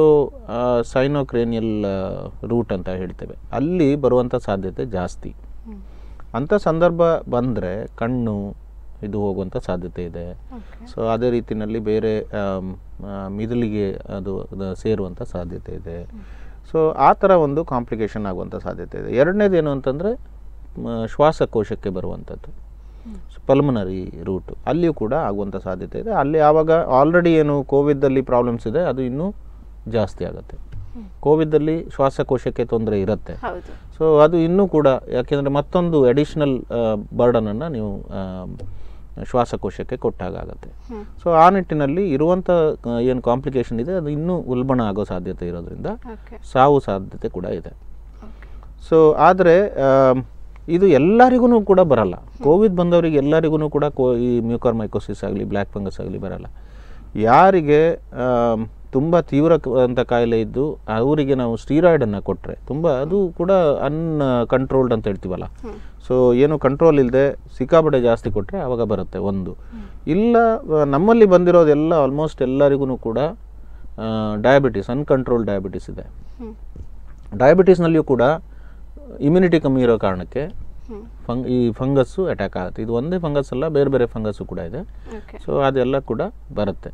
ಸೈನೋಕ್ರೇನಿಯಲ್ ರೂಟ್ ಅಂತ ಹೇಳ್ತೇವೆ ಅಲ್ಲಿ ಬರುವಂಥ ಸಾಧ್ಯತೆ ಜಾಸ್ತಿ ಅಂಥ ಸಂದರ್ಭ ಬಂದರೆ ಕಣ್ಣು ಇದು ಹೋಗುವಂಥ ಸಾಧ್ಯತೆ ಇದೆ ಸೊ ಅದೇ ರೀತಿಯಲ್ಲಿ ಬೇರೆ ಮಿದುಳಿಗೆ ಅದು ಸೇರುವಂಥ ಸಾಧ್ಯತೆ ಇದೆ ಸೊ ಆ ಥರ ಒಂದು ಕಾಂಪ್ಲಿಕೇಶನ್ ಆಗುವಂಥ ಸಾಧ್ಯತೆ ಇದೆ ಎರಡನೇದು ಏನು ಅಂತಂದರೆ ಶ್ವಾಸಕೋಶಕ್ಕೆ ಬರುವಂಥದ್ದು ಪಲ್ಮನರಿ ರೂಟು ಅಲ್ಲಿಯೂ ಕೂಡ ಆಗುವಂಥ ಸಾಧ್ಯತೆ ಇದೆ ಅಲ್ಲಿ ಆವಾಗ ಆಲ್ರೆಡಿ ಏನು ಕೋವಿಡಲ್ಲಿ ಪ್ರಾಬ್ಲಮ್ಸ್ ಇದೆ ಅದು ಇನ್ನೂ ಜಾಸ್ತಿ ಆಗುತ್ತೆ ಕೋವಿಡಲ್ಲಿ ಶ್ವಾಸಕೋಶಕ್ಕೆ ತೊಂದರೆ ಇರುತ್ತೆ ಸೊ ಅದು ಇನ್ನೂ ಕೂಡ ಯಾಕೆಂದರೆ ಮತ್ತೊಂದು ಅಡಿಷ್ನಲ್ ಬರ್ಡನನ್ನು ನೀವು ಶ್ವಾಸಕೋಶಕ್ಕೆ ಆಗುತ್ತೆ ಸೊ ಆ ನಿಟ್ಟಿನಲ್ಲಿ ಇರುವಂಥ ಏನು ಕಾಂಪ್ಲಿಕೇಶನ್ ಇದೆ ಅದು ಇನ್ನೂ ಉಲ್ಬಣ ಆಗೋ ಸಾಧ್ಯತೆ ಇರೋದ್ರಿಂದ ಸಾವು ಸಾಧ್ಯತೆ ಕೂಡ ಇದೆ ಸೊ ಆದರೆ ಇದು ಎಲ್ಲರಿಗೂ ಕೂಡ ಬರಲ್ಲ ಕೋವಿಡ್ ಬಂದವರಿಗೆ ಎಲ್ಲರಿಗೂ ಕೂಡ ಕೋ ಈ ಮ್ಯೂಕರ್ ಮೈಕೋಸಿಸ್ ಆಗಲಿ ಬ್ಲ್ಯಾಕ್ ಫಂಗಸ್ ಆಗಲಿ ಬರಲ್ಲ ಯಾರಿಗೆ ತುಂಬ ತೀವ್ರ ಕಾಯಿಲೆ ಇದ್ದು ಅವರಿಗೆ ನಾವು ಸ್ಟೀರಾಯ್ಡನ್ನು ಕೊಟ್ಟರೆ ತುಂಬ ಅದು ಕೂಡ ಅನ್ಕಂಟ್ರೋಲ್ಡ್ ಅಂತ ಹೇಳ್ತೀವಲ್ಲ ಸೊ ಏನು ಕಂಟ್ರೋಲ್ ಇಲ್ಲದೆ ಸಿಕ್ಕಾಪಟ್ಟೆ ಜಾಸ್ತಿ ಕೊಟ್ಟರೆ ಆವಾಗ ಬರುತ್ತೆ ಒಂದು ಇಲ್ಲ ನಮ್ಮಲ್ಲಿ ಬಂದಿರೋದೆಲ್ಲ ಆಲ್ಮೋಸ್ಟ್ ಎಲ್ಲರಿಗೂ ಕೂಡ ಡಯಾಬಿಟಿಸ್ ಅನ್ಕಂಟ್ರೋಲ್ಡ್ ಡಯಾಬಿಟಿಸ್ ಇದೆ ಡಯಾಬಿಟಿಸ್ನಲ್ಲಿಯೂ ಕೂಡ ಇಮ್ಯುನಿಟಿ ಕಮ್ಮಿ ಇರೋ ಕಾರಣಕ್ಕೆ ಫಂಗ್ ಈ ಫಂಗಸ್ಸು ಅಟ್ಯಾಕ್ ಆಗುತ್ತೆ ಇದು ಒಂದೇ ಫಂಗಸ್ ಅಲ್ಲ ಬೇರೆ ಬೇರೆ ಫಂಗಸ್ಸು ಕೂಡ ಇದೆ ಸೊ ಅದೆಲ್ಲ ಕೂಡ ಬರುತ್ತೆ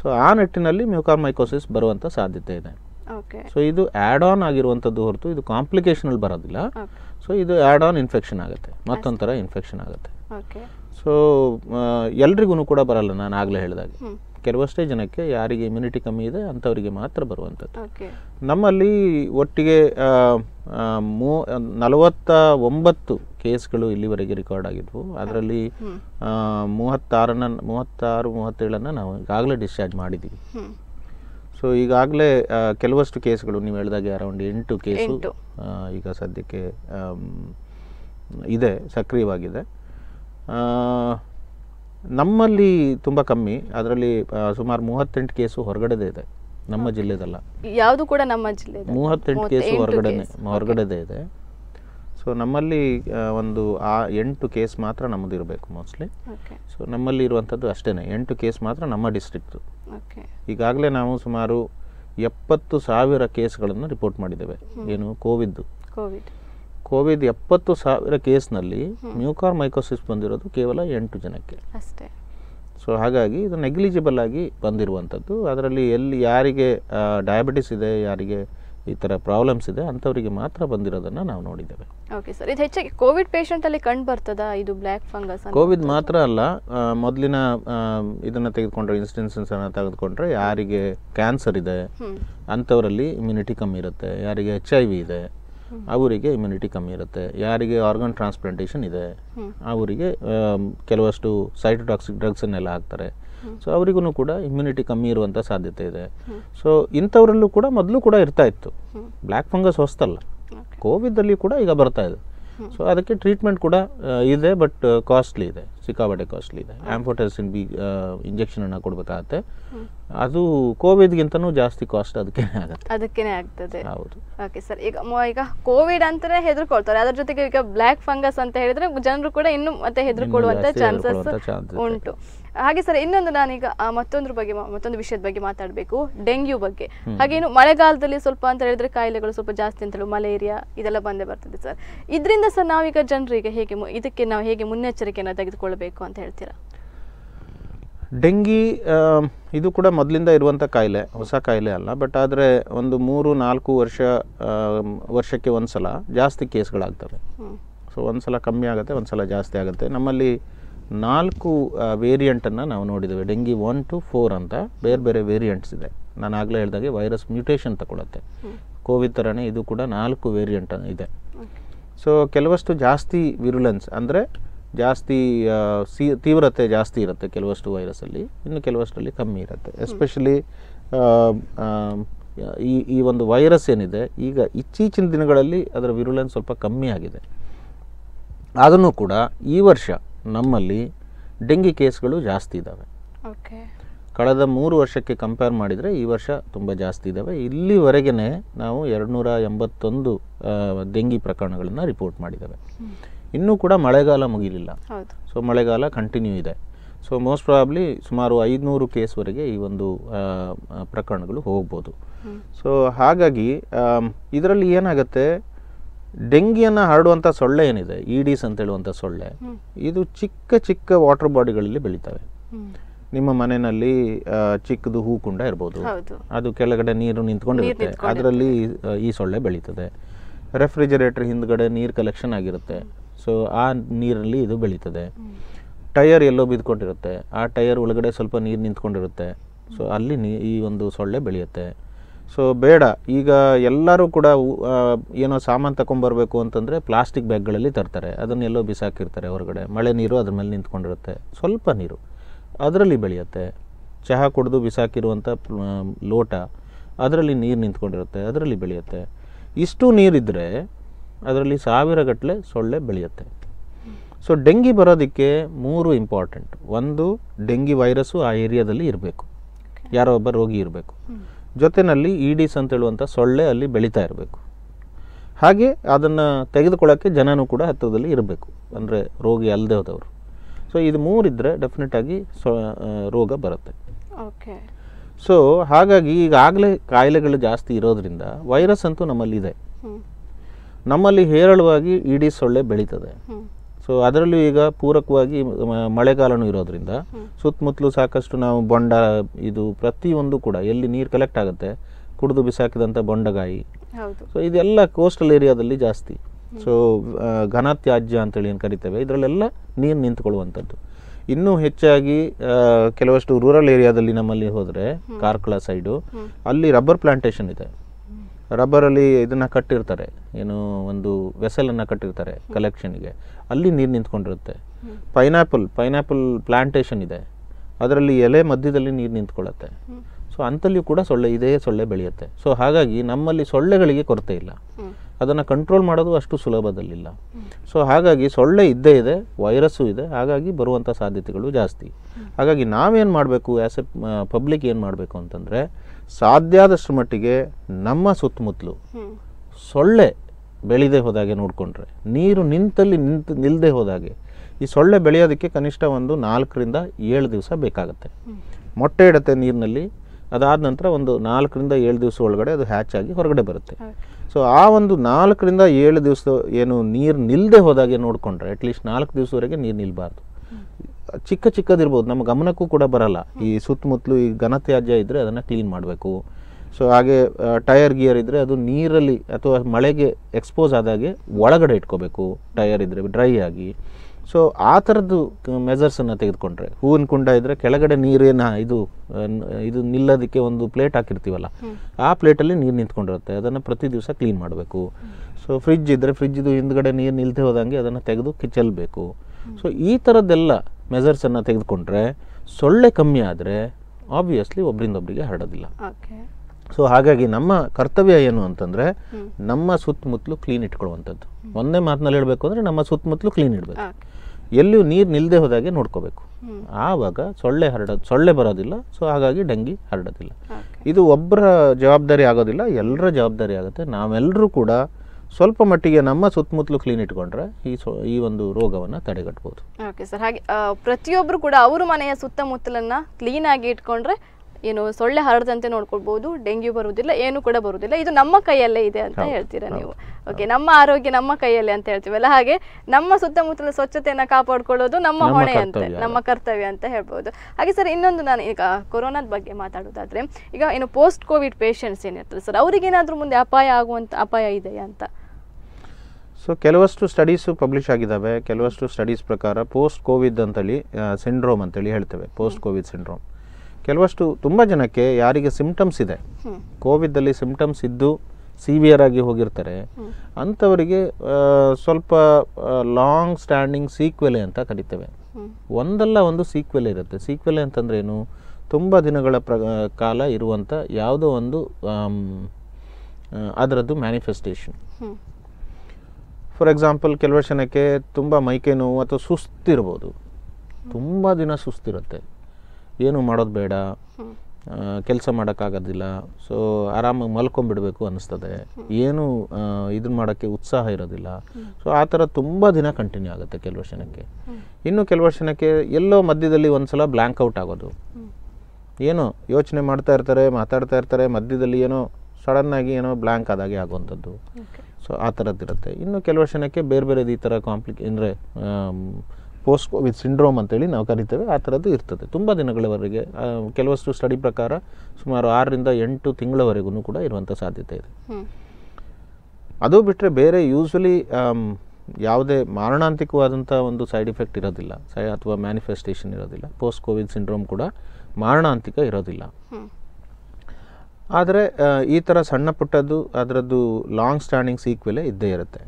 ಸೊ ಆ ನಿಟ್ಟಿನಲ್ಲಿ ಮೈಕೋಸಿಸ್ ಬರುವಂತ ಸಾಧ್ಯತೆ ಇದೆ ಸೊ ಇದು ಆ್ಯಡ್ ಆನ್ ಆಗಿರುವಂತದ್ದು ಹೊರತು ಇದು ಅಲ್ಲಿ ಬರೋದಿಲ್ಲ ಸೊ ಇದು ಆಡ್ ಆನ್ ಇನ್ಫೆಕ್ಷನ್ ಆಗುತ್ತೆ ಮತ್ತೊಂಥರ ಇನ್ಫೆಕ್ಷನ್ ಆಗುತ್ತೆ ಸೊ ಎಲ್ರಿಗೂ ಕೂಡ ಬರಲ್ಲ ನಾನು ಆಗಲೇ ಹೇಳಿದಾಗೆ ಕೆಲವಷ್ಟೇ ಜನಕ್ಕೆ ಯಾರಿಗೆ ಇಮ್ಯುನಿಟಿ ಕಮ್ಮಿ ಇದೆ ಅಂತವರಿಗೆ ಮಾತ್ರ ಬರುವಂಥದ್ದು ನಮ್ಮಲ್ಲಿ ಒಟ್ಟಿಗೆ ಮೂ ನಲವತ್ತ ಒಂಬತ್ತು ಕೇಸ್ಗಳು ಇಲ್ಲಿವರೆಗೆ ರೆಕಾರ್ಡ್ ಆಗಿದ್ವು ಅದರಲ್ಲಿ ಮೂವತ್ತಾರನ ಮೂವತ್ತಾರು ಮೂವತ್ತೇಳನ್ನು ನಾವು ಈಗಾಗಲೇ ಡಿಸ್ಚಾರ್ಜ್ ಮಾಡಿದ್ದೀವಿ ಸೊ ಈಗಾಗಲೇ ಕೆಲವಷ್ಟು ಕೇಸ್ಗಳು ನೀವು ಹೇಳಿದಾಗೆ ಅರೌಂಡ್ ಎಂಟು ಕೇಸು ಈಗ ಸದ್ಯಕ್ಕೆ ಇದೆ ಸಕ್ರಿಯವಾಗಿದೆ ನಮ್ಮಲ್ಲಿ ತುಂಬ ಕಮ್ಮಿ ಅದರಲ್ಲಿ ಸುಮಾರು ಮೂವತ್ತೆಂಟು ಕೇಸು ಹೊರಗಡೆದೇ ಇದೆ ನಮ್ಮ ಜಿಲ್ಲೆದಲ್ಲ ಯಾವುದು ಕೂಡ ನಮ್ಮ ಜಿಲ್ಲೆ ಮೂವತ್ತೆಂಟು ಕೇಸು ಹೊರಗಡೆ ಹೊರಗಡೆದೇ ಇದೆ ಸೊ ನಮ್ಮಲ್ಲಿ ಒಂದು ಆ ಎಂಟು ಕೇಸ್ ಮಾತ್ರ ನಮ್ಮದು ಇರಬೇಕು ಮೋಸ್ಟ್ಲಿ ಸೊ ನಮ್ಮಲ್ಲಿ ಇರುವಂಥದ್ದು ಅಷ್ಟೇ ಎಂಟು ಕೇಸ್ ಮಾತ್ರ ನಮ್ಮ ಡಿಸ್ಟ್ರಿಕ್ಟು ಈಗಾಗಲೇ ನಾವು ಸುಮಾರು ಎಪ್ಪತ್ತು ಸಾವಿರ ಕೇಸ್ಗಳನ್ನು ರಿಪೋರ್ಟ್ ಮಾಡಿದ್ದೇವೆ ಏನು ಕೋವಿಡ್ ಕೋವಿಡ್ ಎಪ್ಪತ್ತು ಸಾವಿರ ಕೇಸ್ನಲ್ಲಿ ಮ್ಯೂಕಾರ್ ಮೈಕೋಸಿಸ್ ಬಂದಿರೋದು ಕೇವಲ ಎಂಟು ಜನಕ್ಕೆ ಅಷ್ಟೇ ಸೊ ಹಾಗಾಗಿ ಇದು ನೆಗ್ಲಿಜಿಬಲ್ ಆಗಿ ಬಂದಿರುವಂಥದ್ದು ಅದರಲ್ಲಿ ಎಲ್ಲಿ ಯಾರಿಗೆ ಡಯಾಬಿಟಿಸ್ ಇದೆ ಯಾರಿಗೆ ಈ ಥರ ಪ್ರಾಬ್ಲಮ್ಸ್ ಇದೆ ಅಂಥವರಿಗೆ ಮಾತ್ರ ಬಂದಿರೋದನ್ನು ನಾವು ನೋಡಿದ್ದೇವೆ ಓಕೆ ಸರ್ ಇದು ಹೆಚ್ಚಾಗಿ ಕೋವಿಡ್ ಪೇಷಂಟಲ್ಲಿ ಕಂಡು ಬರ್ತದಾ ಇದು ಬ್ಲ್ಯಾಕ್ ಫಂಗಸ್ ಕೋವಿಡ್ ಮಾತ್ರ ಅಲ್ಲ ಮೊದಲಿನ ಇದನ್ನು ತೆಗೆದುಕೊಂಡ್ರೆ ಇನ್ಸ್ಟೆನ್ಸನ್ನು ತೆಗೆದುಕೊಂಡ್ರೆ ಯಾರಿಗೆ ಕ್ಯಾನ್ಸರ್ ಇದೆ ಅಂಥವರಲ್ಲಿ ಇಮ್ಯುನಿಟಿ ಕಮ್ಮಿ ಇರುತ್ತೆ ಯಾರಿಗೆ ಎಚ್ ಐ ವಿ ಇದೆ ಅವರಿಗೆ ಇಮ್ಯುನಿಟಿ ಕಮ್ಮಿ ಇರುತ್ತೆ ಯಾರಿಗೆ ಆರ್ಗನ್ ಟ್ರಾನ್ಸ್ಪ್ಲಾಂಟೇಷನ್ ಇದೆ ಅವರಿಗೆ ಕೆಲವಷ್ಟು ಸೈಟೋಟಾಕ್ಸಿಕ್ ಡ್ರಗ್ಸನ್ನೆಲ್ಲ ಹಾಕ್ತಾರೆ ಸೊ ಅವರಿಗೂ ಕೂಡ ಇಮ್ಯುನಿಟಿ ಕಮ್ಮಿ ಇರುವಂಥ ಸಾಧ್ಯತೆ ಇದೆ ಸೊ ಇಂಥವರಲ್ಲೂ ಕೂಡ ಮೊದಲು ಕೂಡ ಇರ್ತಾ ಇತ್ತು ಬ್ಲ್ಯಾಕ್ ಫಂಗಸ್ ಹೊಸ್ತಲ್ಲ ಕೋವಿಡಲ್ಲಿ ಕೂಡ ಈಗ ಬರ್ತಾ ಇದೆ ಸೊ ಅದಕ್ಕೆ ಟ್ರೀಟ್ಮೆಂಟ್ ಕೂಡ ಇದೆ ಬಟ್ ಕಾಸ್ಟ್ಲಿ ಇದೆ ಸಿಕ್ಕಾಬಟ್ಟೆ ಕಾಸ್ಟ್ಲಿ ಇದೆ ಆ್ಯಂಫೋಟರ್ಸಿನ್ ಬಿ ಇಂಜೆಕ್ಷನ್ ಇಂಜೆಕ್ಷನನ್ನು ಕೊಡಬೇಕಾಗತ್ತೆ ಅದು ಕೋವಿಡ್ಗಿಂತನೂ ಜಾಸ್ತಿ ಕಾಸ್ಟ್ ಅದಕ್ಕೆ ಆಗುತ್ತೆ ಅದಕ್ಕೇನೆ ಆಗ್ತದೆ ಹೌದು ಓಕೆ ಸರ್ ಈಗ ಈಗ ಕೋವಿಡ್ ಅಂತಾನೆ ಹೆದರ್ಕೊಳ್ತಾರೆ ಅದರ ಜೊತೆಗೆ ಈಗ ಬ್ಲ್ಯಾಕ್ ಫಂಗಸ್ ಅಂತ ಹೇಳಿದ್ರೆ ಜನರು ಕೂಡ ಇನ್ನೂ ಮತ್ತೆ ಹೆದರ್ಕೊಳ್ಳುವಂತ ಚಾನ್ಸಸ್ ಉಂಟು ಹಾಗೆ ಸರ್ ಇನ್ನೊಂದು ನಾನೀಗ ಮತ್ತೊಂದ್ರ ಬಗ್ಗೆ ಮತ್ತೊಂದು ವಿಷಯದ ಬಗ್ಗೆ ಮಾತಾಡಬೇಕು ಡೆಂಗ್ಯೂ ಬಗ್ಗೆ ಹಾಗೇನು ಮಳೆಗಾಲದಲ್ಲಿ ಸ್ವಲ್ಪ ಅಂತ ಹೇಳಿದ್ರೆ ಕಾಯಿಲೆಗಳು ಸ್ವಲ್ಪ ಜಾಸ್ತಿ ಅಂತ ಹೇಳಿ ಮಲೇರಿಯಾ ಇದೆಲ್ಲ ಬಂದೇ ಬರ್ತದೆ ಸರ್ ಇದರಿಂದ ಸರ್ ನಾವೀಗ ಜನರಿಗೆ ಹೇಗೆ ಇದಕ್ಕೆ ನಾವು ಹೇಗೆ ಮುನ್ನೆಚ್ಚರಿಕೆಯನ್ನು ತೆಗೆದುಕೊಳ್ಳಬೇಕು ಅಂತ ಹೇಳ್ತೀರಾ ಡೆಂಗಿ ಇದು ಕೂಡ ಮೊದಲಿಂದ ಇರುವಂಥ ಕಾಯಿಲೆ ಹೊಸ ಕಾಯಿಲೆ ಅಲ್ಲ ಬಟ್ ಆದರೆ ಒಂದು ಮೂರು ನಾಲ್ಕು ವರ್ಷ ವರ್ಷಕ್ಕೆ ಒಂದು ಸಲ ಜಾಸ್ತಿ ಕೇಸ್ಗಳಾಗ್ತವೆ ಸೊ ಒಂದು ಸಲ ಕಮ್ಮಿ ಆಗುತ್ತೆ ಒಂದು ಸಲ ಜಾಸ್ತಿ ಆಗುತ್ತೆ ನಮ್ಮಲ್ಲಿ ನಾಲ್ಕು ವೇರಿಯಂಟನ್ನು ನಾವು ನೋಡಿದ್ದೇವೆ ಡೆಂಗಿ ಒನ್ ಟು ಫೋರ್ ಅಂತ ಬೇರೆ ಬೇರೆ ವೇರಿಯಂಟ್ಸ್ ಇದೆ ನಾನು ಆಗಲೇ ಹೇಳಿದಾಗೆ ವೈರಸ್ ಮ್ಯೂಟೇಷನ್ ತಗೊಳ್ಳುತ್ತೆ ಕೋವಿಡ್ ಥರನೇ ಇದು ಕೂಡ ನಾಲ್ಕು ವೇರಿಯಂಟ್ ಇದೆ ಸೊ ಕೆಲವಷ್ಟು ಜಾಸ್ತಿ ವಿರುಲೆನ್ಸ್ ಅಂದರೆ ಜಾಸ್ತಿ ಸಿ ತೀವ್ರತೆ ಜಾಸ್ತಿ ಇರುತ್ತೆ ಕೆಲವಷ್ಟು ವೈರಸ್ಸಲ್ಲಿ ಇನ್ನು ಕೆಲವಷ್ಟರಲ್ಲಿ ಕಮ್ಮಿ ಇರುತ್ತೆ ಎಸ್ಪೆಷಲಿ ಈ ಈ ಒಂದು ವೈರಸ್ ಏನಿದೆ ಈಗ ಇತ್ತೀಚಿನ ದಿನಗಳಲ್ಲಿ ಅದರ ವಿರುಲೆನ್ಸ್ ಸ್ವಲ್ಪ ಕಮ್ಮಿ ಆಗಿದೆ ಅದನ್ನು ಕೂಡ ಈ ವರ್ಷ ನಮ್ಮಲ್ಲಿ ಡೆಂಗಿ ಕೇಸ್ಗಳು ಜಾಸ್ತಿ ಇದ್ದಾವೆ ಕಳೆದ ಮೂರು ವರ್ಷಕ್ಕೆ ಕಂಪೇರ್ ಮಾಡಿದರೆ ಈ ವರ್ಷ ತುಂಬ ಜಾಸ್ತಿ ಇದ್ದಾವೆ ಇಲ್ಲಿವರೆಗೆ ನಾವು ಎರಡುನೂರ ಎಂಬತ್ತೊಂದು ಡೆಂಗಿ ಪ್ರಕರಣಗಳನ್ನು ರಿಪೋರ್ಟ್ ಮಾಡಿದ್ದಾವೆ ಇನ್ನೂ ಕೂಡ ಮಳೆಗಾಲ ಮುಗಿಲಿಲ್ಲ ಸೊ ಮಳೆಗಾಲ ಕಂಟಿನ್ಯೂ ಇದೆ ಸೊ ಮೋಸ್ಟ್ ಪ್ರಾಬ್ಲಿ ಸುಮಾರು ಐದುನೂರು ಕೇಸ್ವರೆಗೆ ಈ ಒಂದು ಪ್ರಕರಣಗಳು ಹೋಗ್ಬೋದು ಸೊ ಹಾಗಾಗಿ ಇದರಲ್ಲಿ ಏನಾಗುತ್ತೆ ಡೆಂಗಿಯನ್ನು ಹರಡುವಂಥ ಸೊಳ್ಳೆ ಏನಿದೆ ಈಡೀಸ್ e ಅಂತ ಹೇಳುವಂಥ ಸೊಳ್ಳೆ ಇದು ಚಿಕ್ಕ ಚಿಕ್ಕ ವಾಟರ್ ಬಾಡಿಗಳಲ್ಲಿ ಬೆಳೀತವೆ ನಿಮ್ಮ ಮನೆಯಲ್ಲಿ ಚಿಕ್ಕದು ಹೂ ಕುಂಡ ಇರ್ಬೋದು ಅದು ಕೆಳಗಡೆ ನೀರು ನಿಂತ್ಕೊಂಡಿರುತ್ತೆ ಅದರಲ್ಲಿ ಈ ಸೊಳ್ಳೆ ಬೆಳೀತದೆ ರೆಫ್ರಿಜರೇಟರ್ ಹಿಂದ್ಗಡೆ ನೀರು ಕಲೆಕ್ಷನ್ ಆಗಿರುತ್ತೆ ಸೊ ಆ ನೀರಲ್ಲಿ ಇದು ಬೆಳೀತದೆ ಟೈರ್ ಎಲ್ಲೋ ಬಿದ್ಕೊಂಡಿರುತ್ತೆ ಆ ಟೈರ್ ಒಳಗಡೆ ಸ್ವಲ್ಪ ನೀರು ನಿಂತ್ಕೊಂಡಿರುತ್ತೆ ಸೊ ಅಲ್ಲಿ ಈ ಒಂದು ಸೊಳ್ಳೆ ಬೆಳೆಯುತ್ತೆ ಸೊ ಬೇಡ ಈಗ ಎಲ್ಲರೂ ಕೂಡ ಏನೋ ಸಾಮಾನು ತಗೊಂಬರ್ಬೇಕು ಅಂತಂದರೆ ಪ್ಲಾಸ್ಟಿಕ್ ಬ್ಯಾಗ್ಗಳಲ್ಲಿ ತರ್ತಾರೆ ಅದನ್ನೆಲ್ಲೋ ಬಿಸಾಕಿರ್ತಾರೆ ಹೊರಗಡೆ ಮಳೆ ನೀರು ಅದ್ರ ಮೇಲೆ ನಿಂತ್ಕೊಂಡಿರುತ್ತೆ ಸ್ವಲ್ಪ ನೀರು ಅದರಲ್ಲಿ ಬೆಳೆಯುತ್ತೆ ಚಹಾ ಕುಡಿದು ಬಿಸಾಕಿರುವಂಥ ಲೋಟ ಅದರಲ್ಲಿ ನೀರು ನಿಂತ್ಕೊಂಡಿರುತ್ತೆ ಅದರಲ್ಲಿ ಬೆಳೆಯುತ್ತೆ ಇಷ್ಟು ನೀರಿದ್ದರೆ ಅದರಲ್ಲಿ ಸಾವಿರ ಗಟ್ಟಲೆ ಸೊಳ್ಳೆ ಬೆಳೆಯುತ್ತೆ ಸೊ ಡೆಂಗಿ ಬರೋದಕ್ಕೆ ಮೂರು ಇಂಪಾರ್ಟೆಂಟ್ ಒಂದು ಡೆಂಗಿ ವೈರಸ್ಸು ಆ ಏರಿಯಾದಲ್ಲಿ ಇರಬೇಕು ಯಾರೋ ಒಬ್ಬ ರೋಗಿ ಇರಬೇಕು ಜೊತೆಯಲ್ಲಿ ಈಡಿಸ್ e ಅಂತೇಳುವಂಥ ಸೊಳ್ಳೆ ಅಲ್ಲಿ ಬೆಳೀತಾ ಇರಬೇಕು ಹಾಗೆ ಅದನ್ನು ತೆಗೆದುಕೊಳ್ಳೋಕ್ಕೆ ಜನನೂ ಕೂಡ ಹತ್ತಿರದಲ್ಲಿ ಇರಬೇಕು ಅಂದರೆ ರೋಗಿ ಅಲ್ಲದೆ ಹೋದವರು ಸೊ ಇದು ಮೂರಿದ್ದರೆ ಆಗಿ ಸೊ ರೋಗ ಬರುತ್ತೆ ಓಕೆ ಸೊ ಹಾಗಾಗಿ ಈಗಾಗಲೇ ಕಾಯಿಲೆಗಳು ಜಾಸ್ತಿ ಇರೋದ್ರಿಂದ ವೈರಸ್ ಅಂತೂ ನಮ್ಮಲ್ಲಿ ಇದೆ ನಮ್ಮಲ್ಲಿ ಹೇರಳವಾಗಿ ಇಡೀ e ಸೊಳ್ಳೆ ಬೆಳೀತದೆ ಸೊ ಅದರಲ್ಲೂ ಈಗ ಪೂರಕವಾಗಿ ಮಳೆಗಾಲನೂ ಇರೋದ್ರಿಂದ ಸುತ್ತಮುತ್ತಲು ಸಾಕಷ್ಟು ನಾವು ಬೊಂಡ ಇದು ಪ್ರತಿಯೊಂದು ಕೂಡ ಎಲ್ಲಿ ನೀರು ಕಲೆಕ್ಟ್ ಆಗುತ್ತೆ ಕುಡಿದು ಬಿಸಾಕಿದಂಥ ಬೊಂಡಗಾಯಿ ಸೊ ಇದೆಲ್ಲ ಕೋಸ್ಟಲ್ ಏರಿಯಾದಲ್ಲಿ ಜಾಸ್ತಿ ಸೊ ಘನತ್ಯಾಜ್ಯ ಅಂತೇಳಿ ಏನು ಕರಿತೇವೆ ಇದರಲ್ಲೆಲ್ಲ ನೀರು ನಿಂತ್ಕೊಳ್ಳುವಂಥದ್ದು ಇನ್ನೂ ಹೆಚ್ಚಾಗಿ ಕೆಲವಷ್ಟು ರೂರಲ್ ಏರಿಯಾದಲ್ಲಿ ನಮ್ಮಲ್ಲಿ ಹೋದರೆ ಕಾರ್ಕಳ ಸೈಡು ಅಲ್ಲಿ ರಬ್ಬರ್ ಪ್ಲಾಂಟೇಶನ್ ಇದೆ ರಬ್ಬರಲ್ಲಿ ಇದನ್ನು ಕಟ್ಟಿರ್ತಾರೆ ಏನು ಒಂದು ವೆಸಲನ್ನು ಕಟ್ಟಿರ್ತಾರೆ ಕಲೆಕ್ಷನ್ಗೆ ಅಲ್ಲಿ ನೀರು ನಿಂತ್ಕೊಂಡಿರುತ್ತೆ ಪೈನಾಪಲ್ ಪೈನಾಪಲ್ ಪ್ಲಾಂಟೇಶನ್ ಇದೆ ಅದರಲ್ಲಿ ಎಲೆ ಮಧ್ಯದಲ್ಲಿ ನೀರು ನಿಂತ್ಕೊಳ್ಳುತ್ತೆ ಸೊ ಅಂತಲ್ಲಿಯೂ ಕೂಡ ಸೊಳ್ಳೆ ಇದೇ ಸೊಳ್ಳೆ ಬೆಳೆಯುತ್ತೆ ಸೊ ಹಾಗಾಗಿ ನಮ್ಮಲ್ಲಿ ಸೊಳ್ಳೆಗಳಿಗೆ ಕೊರತೆ ಇಲ್ಲ ಅದನ್ನು ಕಂಟ್ರೋಲ್ ಮಾಡೋದು ಅಷ್ಟು ಸುಲಭದಲ್ಲಿಲ್ಲ ಸೊ ಹಾಗಾಗಿ ಸೊಳ್ಳೆ ಇದ್ದೇ ಇದೆ ವೈರಸ್ಸು ಇದೆ ಹಾಗಾಗಿ ಬರುವಂಥ ಸಾಧ್ಯತೆಗಳು ಜಾಸ್ತಿ ಹಾಗಾಗಿ ನಾವೇನು ಮಾಡಬೇಕು ಆ್ಯಸ್ ಎ ಪಬ್ಲಿಕ್ ಏನು ಮಾಡಬೇಕು ಅಂತಂದರೆ ಸಾಧ್ಯ ಆದಷ್ಟು ಮಟ್ಟಿಗೆ ನಮ್ಮ ಸುತ್ತಮುತ್ತಲು ಸೊಳ್ಳೆ ಬೆಳೆದೇ ಹೋದಾಗೆ ನೋಡಿಕೊಂಡ್ರೆ ನೀರು ನಿಂತಲ್ಲಿ ನಿಂತು ನಿಲ್ಲದೆ ಹೋದಾಗೆ ಈ ಸೊಳ್ಳೆ ಬೆಳೆಯೋದಕ್ಕೆ ಕನಿಷ್ಠ ಒಂದು ನಾಲ್ಕರಿಂದ ಏಳು ದಿವಸ ಬೇಕಾಗುತ್ತೆ ಮೊಟ್ಟೆ ಇಡತ್ತೆ ನೀರಿನಲ್ಲಿ ಅದಾದ ನಂತರ ಒಂದು ನಾಲ್ಕರಿಂದ ಏಳು ದಿವಸ ಒಳಗಡೆ ಅದು ಹ್ಯಾಚ್ ಆಗಿ ಹೊರಗಡೆ ಬರುತ್ತೆ ಸೊ ಆ ಒಂದು ನಾಲ್ಕರಿಂದ ಏಳು ದಿವಸ ಏನು ನೀರು ನಿಲ್ಲದೆ ಹೋದಾಗೆ ನೋಡಿಕೊಂಡ್ರೆ ಅಟ್ಲೀಸ್ಟ್ ನಾಲ್ಕು ದಿವಸವರೆಗೆ ನೀರು ನಿಲ್ಲಬಾರ್ದು ಚಿಕ್ಕ ಚಿಕ್ಕದಿರ್ಬೋದು ನಮ್ಮ ಗಮನಕ್ಕೂ ಕೂಡ ಬರಲ್ಲ ಈ ಸುತ್ತಮುತ್ತಲು ಈ ಘನತ್ಯಾಜ್ಯ ಇದ್ದರೆ ಅದನ್ನು ಕ್ಲೀನ್ ಮಾಡಬೇಕು ಸೊ ಹಾಗೆ ಟಯರ್ ಗಿಯರ್ ಇದ್ದರೆ ಅದು ನೀರಲ್ಲಿ ಅಥವಾ ಮಳೆಗೆ ಎಕ್ಸ್ಪೋಸ್ ಆದಾಗೆ ಒಳಗಡೆ ಇಟ್ಕೋಬೇಕು ಟಯರ್ ಇದ್ದರೆ ಡ್ರೈ ಆಗಿ ಸೊ ಆ ಥರದ್ದು ಮೆಜರ್ಸನ್ನು ತೆಗೆದುಕೊಂಡ್ರೆ ಹೂವಿನ ಕುಂಡ ಇದ್ದರೆ ಕೆಳಗಡೆ ನೀರೇನ ಇದು ಇದು ನಿಲ್ಲೋದಕ್ಕೆ ಒಂದು ಪ್ಲೇಟ್ ಹಾಕಿರ್ತೀವಲ್ಲ ಆ ಪ್ಲೇಟಲ್ಲಿ ನೀರು ನಿಂತ್ಕೊಂಡಿರುತ್ತೆ ಅದನ್ನು ಪ್ರತಿ ದಿವಸ ಕ್ಲೀನ್ ಮಾಡಬೇಕು ಸೊ ಫ್ರಿಜ್ ಇದ್ದರೆ ಫ್ರಿಜ್ದು ಹಿಂದ್ಗಡೆ ನೀರು ನಿಲ್ದೆ ಹೋದಂಗೆ ಅದನ್ನು ತೆಗೆದು ಕಿಚ್ಚಲ್ಬೇಕು ಸೊ ಈ ಥರದ್ದೆಲ್ಲ ಮೆಸರ್ಸನ್ನು ತೆಗೆದುಕೊಂಡ್ರೆ ಸೊಳ್ಳೆ ಕಮ್ಮಿ ಆದರೆ ಆಬ್ವಿಯಸ್ಲಿ ಒಬ್ಬರಿಂದ ಒಬ್ಬರಿಗೆ ಹರಡೋದಿಲ್ಲ ಸೊ ಹಾಗಾಗಿ ನಮ್ಮ ಕರ್ತವ್ಯ ಏನು ಅಂತಂದರೆ ನಮ್ಮ ಸುತ್ತಮುತ್ತಲು ಕ್ಲೀನ್ ಇಟ್ಕೊಳ್ಳುವಂಥದ್ದು ಒಂದೇ ಮಾತಿನಲ್ಲಿ ಹೇಳಬೇಕು ಅಂದರೆ ನಮ್ಮ ಸುತ್ತಮುತ್ತಲು ಕ್ಲೀನ್ ಇಡಬೇಕು ಎಲ್ಲೂ ನೀರು ನಿಲ್ಲದೆ ಹೋದಾಗೆ ನೋಡ್ಕೋಬೇಕು ಆವಾಗ ಸೊಳ್ಳೆ ಹರಡೋದು ಸೊಳ್ಳೆ ಬರೋದಿಲ್ಲ ಸೊ ಹಾಗಾಗಿ ಡಂಗಿ ಹರಡೋದಿಲ್ಲ ಇದು ಒಬ್ಬರ ಜವಾಬ್ದಾರಿ ಆಗೋದಿಲ್ಲ ಎಲ್ಲರ ಜವಾಬ್ದಾರಿ ಆಗುತ್ತೆ ನಾವೆಲ್ಲರೂ ಕೂಡ ಸ್ವಲ್ಪ ಮಟ್ಟಿಗೆ ನಮ್ಮ ಸುತ್ತಮುತ್ತಲು ಕ್ಲೀನ್ ಇಟ್ಕೊಂಡ್ರೆ ಈ ಸೊ ಈ ಒಂದು ರೋಗವನ್ನು ತಡೆಗಟ್ಬೋದು ಓಕೆ ಸರ್ ಹಾಗೆ ಪ್ರತಿಯೊಬ್ಬರು ಕೂಡ ಅವ್ರ ಮನೆಯ ಸುತ್ತಮುತ್ತಲನ್ನು ಕ್ಲೀನಾಗಿ ಇಟ್ಕೊಂಡ್ರೆ ಏನು ಸೊಳ್ಳೆ ಹರಡದಂತೆ ನೋಡ್ಕೊಳ್ಬೋದು ಡೆಂಗ್ಯೂ ಬರುವುದಿಲ್ಲ ಏನು ಕೂಡ ಬರುವುದಿಲ್ಲ ಇದು ನಮ್ಮ ಕೈಯಲ್ಲೇ ಇದೆ ಅಂತ ಹೇಳ್ತೀರಾ ನೀವು ಓಕೆ ನಮ್ಮ ಆರೋಗ್ಯ ನಮ್ಮ ಕೈಯಲ್ಲೇ ಅಂತ ಹೇಳ್ತೀವಲ್ಲ ಹಾಗೆ ನಮ್ಮ ಸುತ್ತಮುತ್ತಲ ಸ್ವಚ್ಛತೆಯನ್ನು ಕಾಪಾಡ್ಕೊಳ್ಳೋದು ನಮ್ಮ ಹೊಣೆ ಅಂತ ನಮ್ಮ ಕರ್ತವ್ಯ ಅಂತ ಹೇಳ್ಬೋದು ಹಾಗೆ ಸರ್ ಇನ್ನೊಂದು ನಾನು ಈಗ ಕೊರೋನಾದ ಬಗ್ಗೆ ಮಾತಾಡೋದಾದ್ರೆ ಈಗ ಏನು ಪೋಸ್ಟ್ ಕೋವಿಡ್ ಪೇಷಂಟ್ಸ್ ಏನಿರ್ತದೆ ಸರ್ ಅವ್ರಿಗೇನಾದ್ರೂ ಮುಂದೆ ಅಪಾಯ ಆಗುವಂತ ಅಪಾಯ ಇದೆಯಾ ಅಂತ ಸೊ ಕೆಲವಷ್ಟು ಸ್ಟಡೀಸು ಪಬ್ಲಿಷ್ ಆಗಿದ್ದಾವೆ ಕೆಲವಷ್ಟು ಸ್ಟಡೀಸ್ ಪ್ರಕಾರ ಪೋಸ್ಟ್ ಕೋವಿಡ್ ಅಂತೇಳಿ ಸಿಂಡ್ರೋಮ್ ಅಂತೇಳಿ ಹೇಳ್ತೇವೆ ಪೋಸ್ಟ್ ಕೋವಿಡ್ ಸಿಂಡ್ರೋಮ್ ಕೆಲವಷ್ಟು ತುಂಬ ಜನಕ್ಕೆ ಯಾರಿಗೆ ಸಿಮ್ಟಮ್ಸ್ ಇದೆ ಕೋವಿಡಲ್ಲಿ ಸಿಮ್ಟಮ್ಸ್ ಇದ್ದು ಸಿವಿಯರ್ ಆಗಿ ಹೋಗಿರ್ತಾರೆ ಅಂಥವರಿಗೆ ಸ್ವಲ್ಪ ಲಾಂಗ್ ಸ್ಟ್ಯಾಂಡಿಂಗ್ ಸೀಕ್ವೆಲೆ ಅಂತ ಕರಿತೇವೆ ಒಂದಲ್ಲ ಒಂದು ಸೀಕ್ವೆಲೆ ಇರುತ್ತೆ ಸೀಕ್ವೆಲೆ ಅಂತಂದ್ರೆ ಏನು ತುಂಬ ದಿನಗಳ ಪ್ರ ಕಾಲ ಇರುವಂಥ ಯಾವುದೋ ಒಂದು ಅದರದ್ದು ಮ್ಯಾನಿಫೆಸ್ಟೇಷನ್ ಫಾರ್ ಎಕ್ಸಾಂಪಲ್ ಕೆಲವು ಜನಕ್ಕೆ ತುಂಬ ಮೈಕೈ ನೋವು ಅಥವಾ ಸುಸ್ತಿರ್ಬೋದು ತುಂಬ ದಿನ ಸುಸ್ತಿರುತ್ತೆ ಏನು ಮಾಡೋದು ಬೇಡ ಕೆಲಸ ಮಾಡೋಕ್ಕಾಗೋದಿಲ್ಲ ಸೊ ಆರಾಮಾಗಿ ಮಲ್ಕೊಂಬಿಡಬೇಕು ಅನ್ನಿಸ್ತದೆ ಏನು ಇದನ್ನ ಮಾಡೋಕ್ಕೆ ಉತ್ಸಾಹ ಇರೋದಿಲ್ಲ ಸೊ ಆ ಥರ ತುಂಬ ದಿನ ಕಂಟಿನ್ಯೂ ಆಗುತ್ತೆ ಕೆಲವು ವರ್ಷನಕ್ಕೆ ಇನ್ನು ಕೆಲವು ವರ್ಷನಕ್ಕೆ ಎಲ್ಲೋ ಮಧ್ಯದಲ್ಲಿ ಒಂದು ಸಲ ಬ್ಲ್ಯಾಂಕ್ ಔಟ್ ಆಗೋದು ಏನೋ ಯೋಚನೆ ಮಾಡ್ತಾ ಇರ್ತಾರೆ ಮಾತಾಡ್ತಾ ಇರ್ತಾರೆ ಮಧ್ಯದಲ್ಲಿ ಏನೋ ಸಡನ್ನಾಗಿ ಏನೋ ಬ್ಲ್ಯಾಂಕ್ ಆದಾಗೆ ಆಗುವಂಥದ್ದು ಸೊ ಆ ಥರದ್ದಿರುತ್ತೆ ಇನ್ನು ಕೆಲವು ಕ್ಷಣಕ್ಕೆ ಬೇರೆ ಬೇರೆದು ಈ ಥರ ಕಾಂಪ್ಲಿಕ್ ಅಂದರೆ ಪೋಸ್ಟ್ ಕೋವಿಡ್ ಸಿಂಡ್ರೋಮ್ ಅಂತೇಳಿ ನಾವು ಕರಿತೇವೆ ಆ ಥರದ್ದು ಇರ್ತದೆ ತುಂಬ ದಿನಗಳವರೆಗೆ ಕೆಲವಷ್ಟು ಸ್ಟಡಿ ಪ್ರಕಾರ ಸುಮಾರು ಆರರಿಂದ ಎಂಟು ತಿಂಗಳವರೆಗೂ ಕೂಡ ಇರುವಂಥ ಸಾಧ್ಯತೆ ಇದೆ ಅದು ಬಿಟ್ಟರೆ ಬೇರೆ ಯೂಸ್ವಲಿ ಯಾವುದೇ ಮಾರಣಾಂತಿಕವಾದಂಥ ಒಂದು ಸೈಡ್ ಇಫೆಕ್ಟ್ ಇರೋದಿಲ್ಲ ಸೈ ಅಥವಾ ಮ್ಯಾನಿಫೆಸ್ಟೇಷನ್ ಇರೋದಿಲ್ಲ ಪೋಸ್ಟ್ ಕೋವಿಡ್ ಸಿಂಡ್ರೋಮ್ ಕೂಡ ಮಾರಣಾಂತಿಕ ಇರೋದಿಲ್ಲ ಆದರೆ ಈ ಥರ ಸಣ್ಣ ಪುಟ್ಟದ್ದು ಅದರದ್ದು ಲಾಂಗ್ ಸ್ಟ್ಯಾಂಡಿಂಗ್ ಸೀಕ್ವೆಲೇ ಇದ್ದೇ ಇರುತ್ತೆ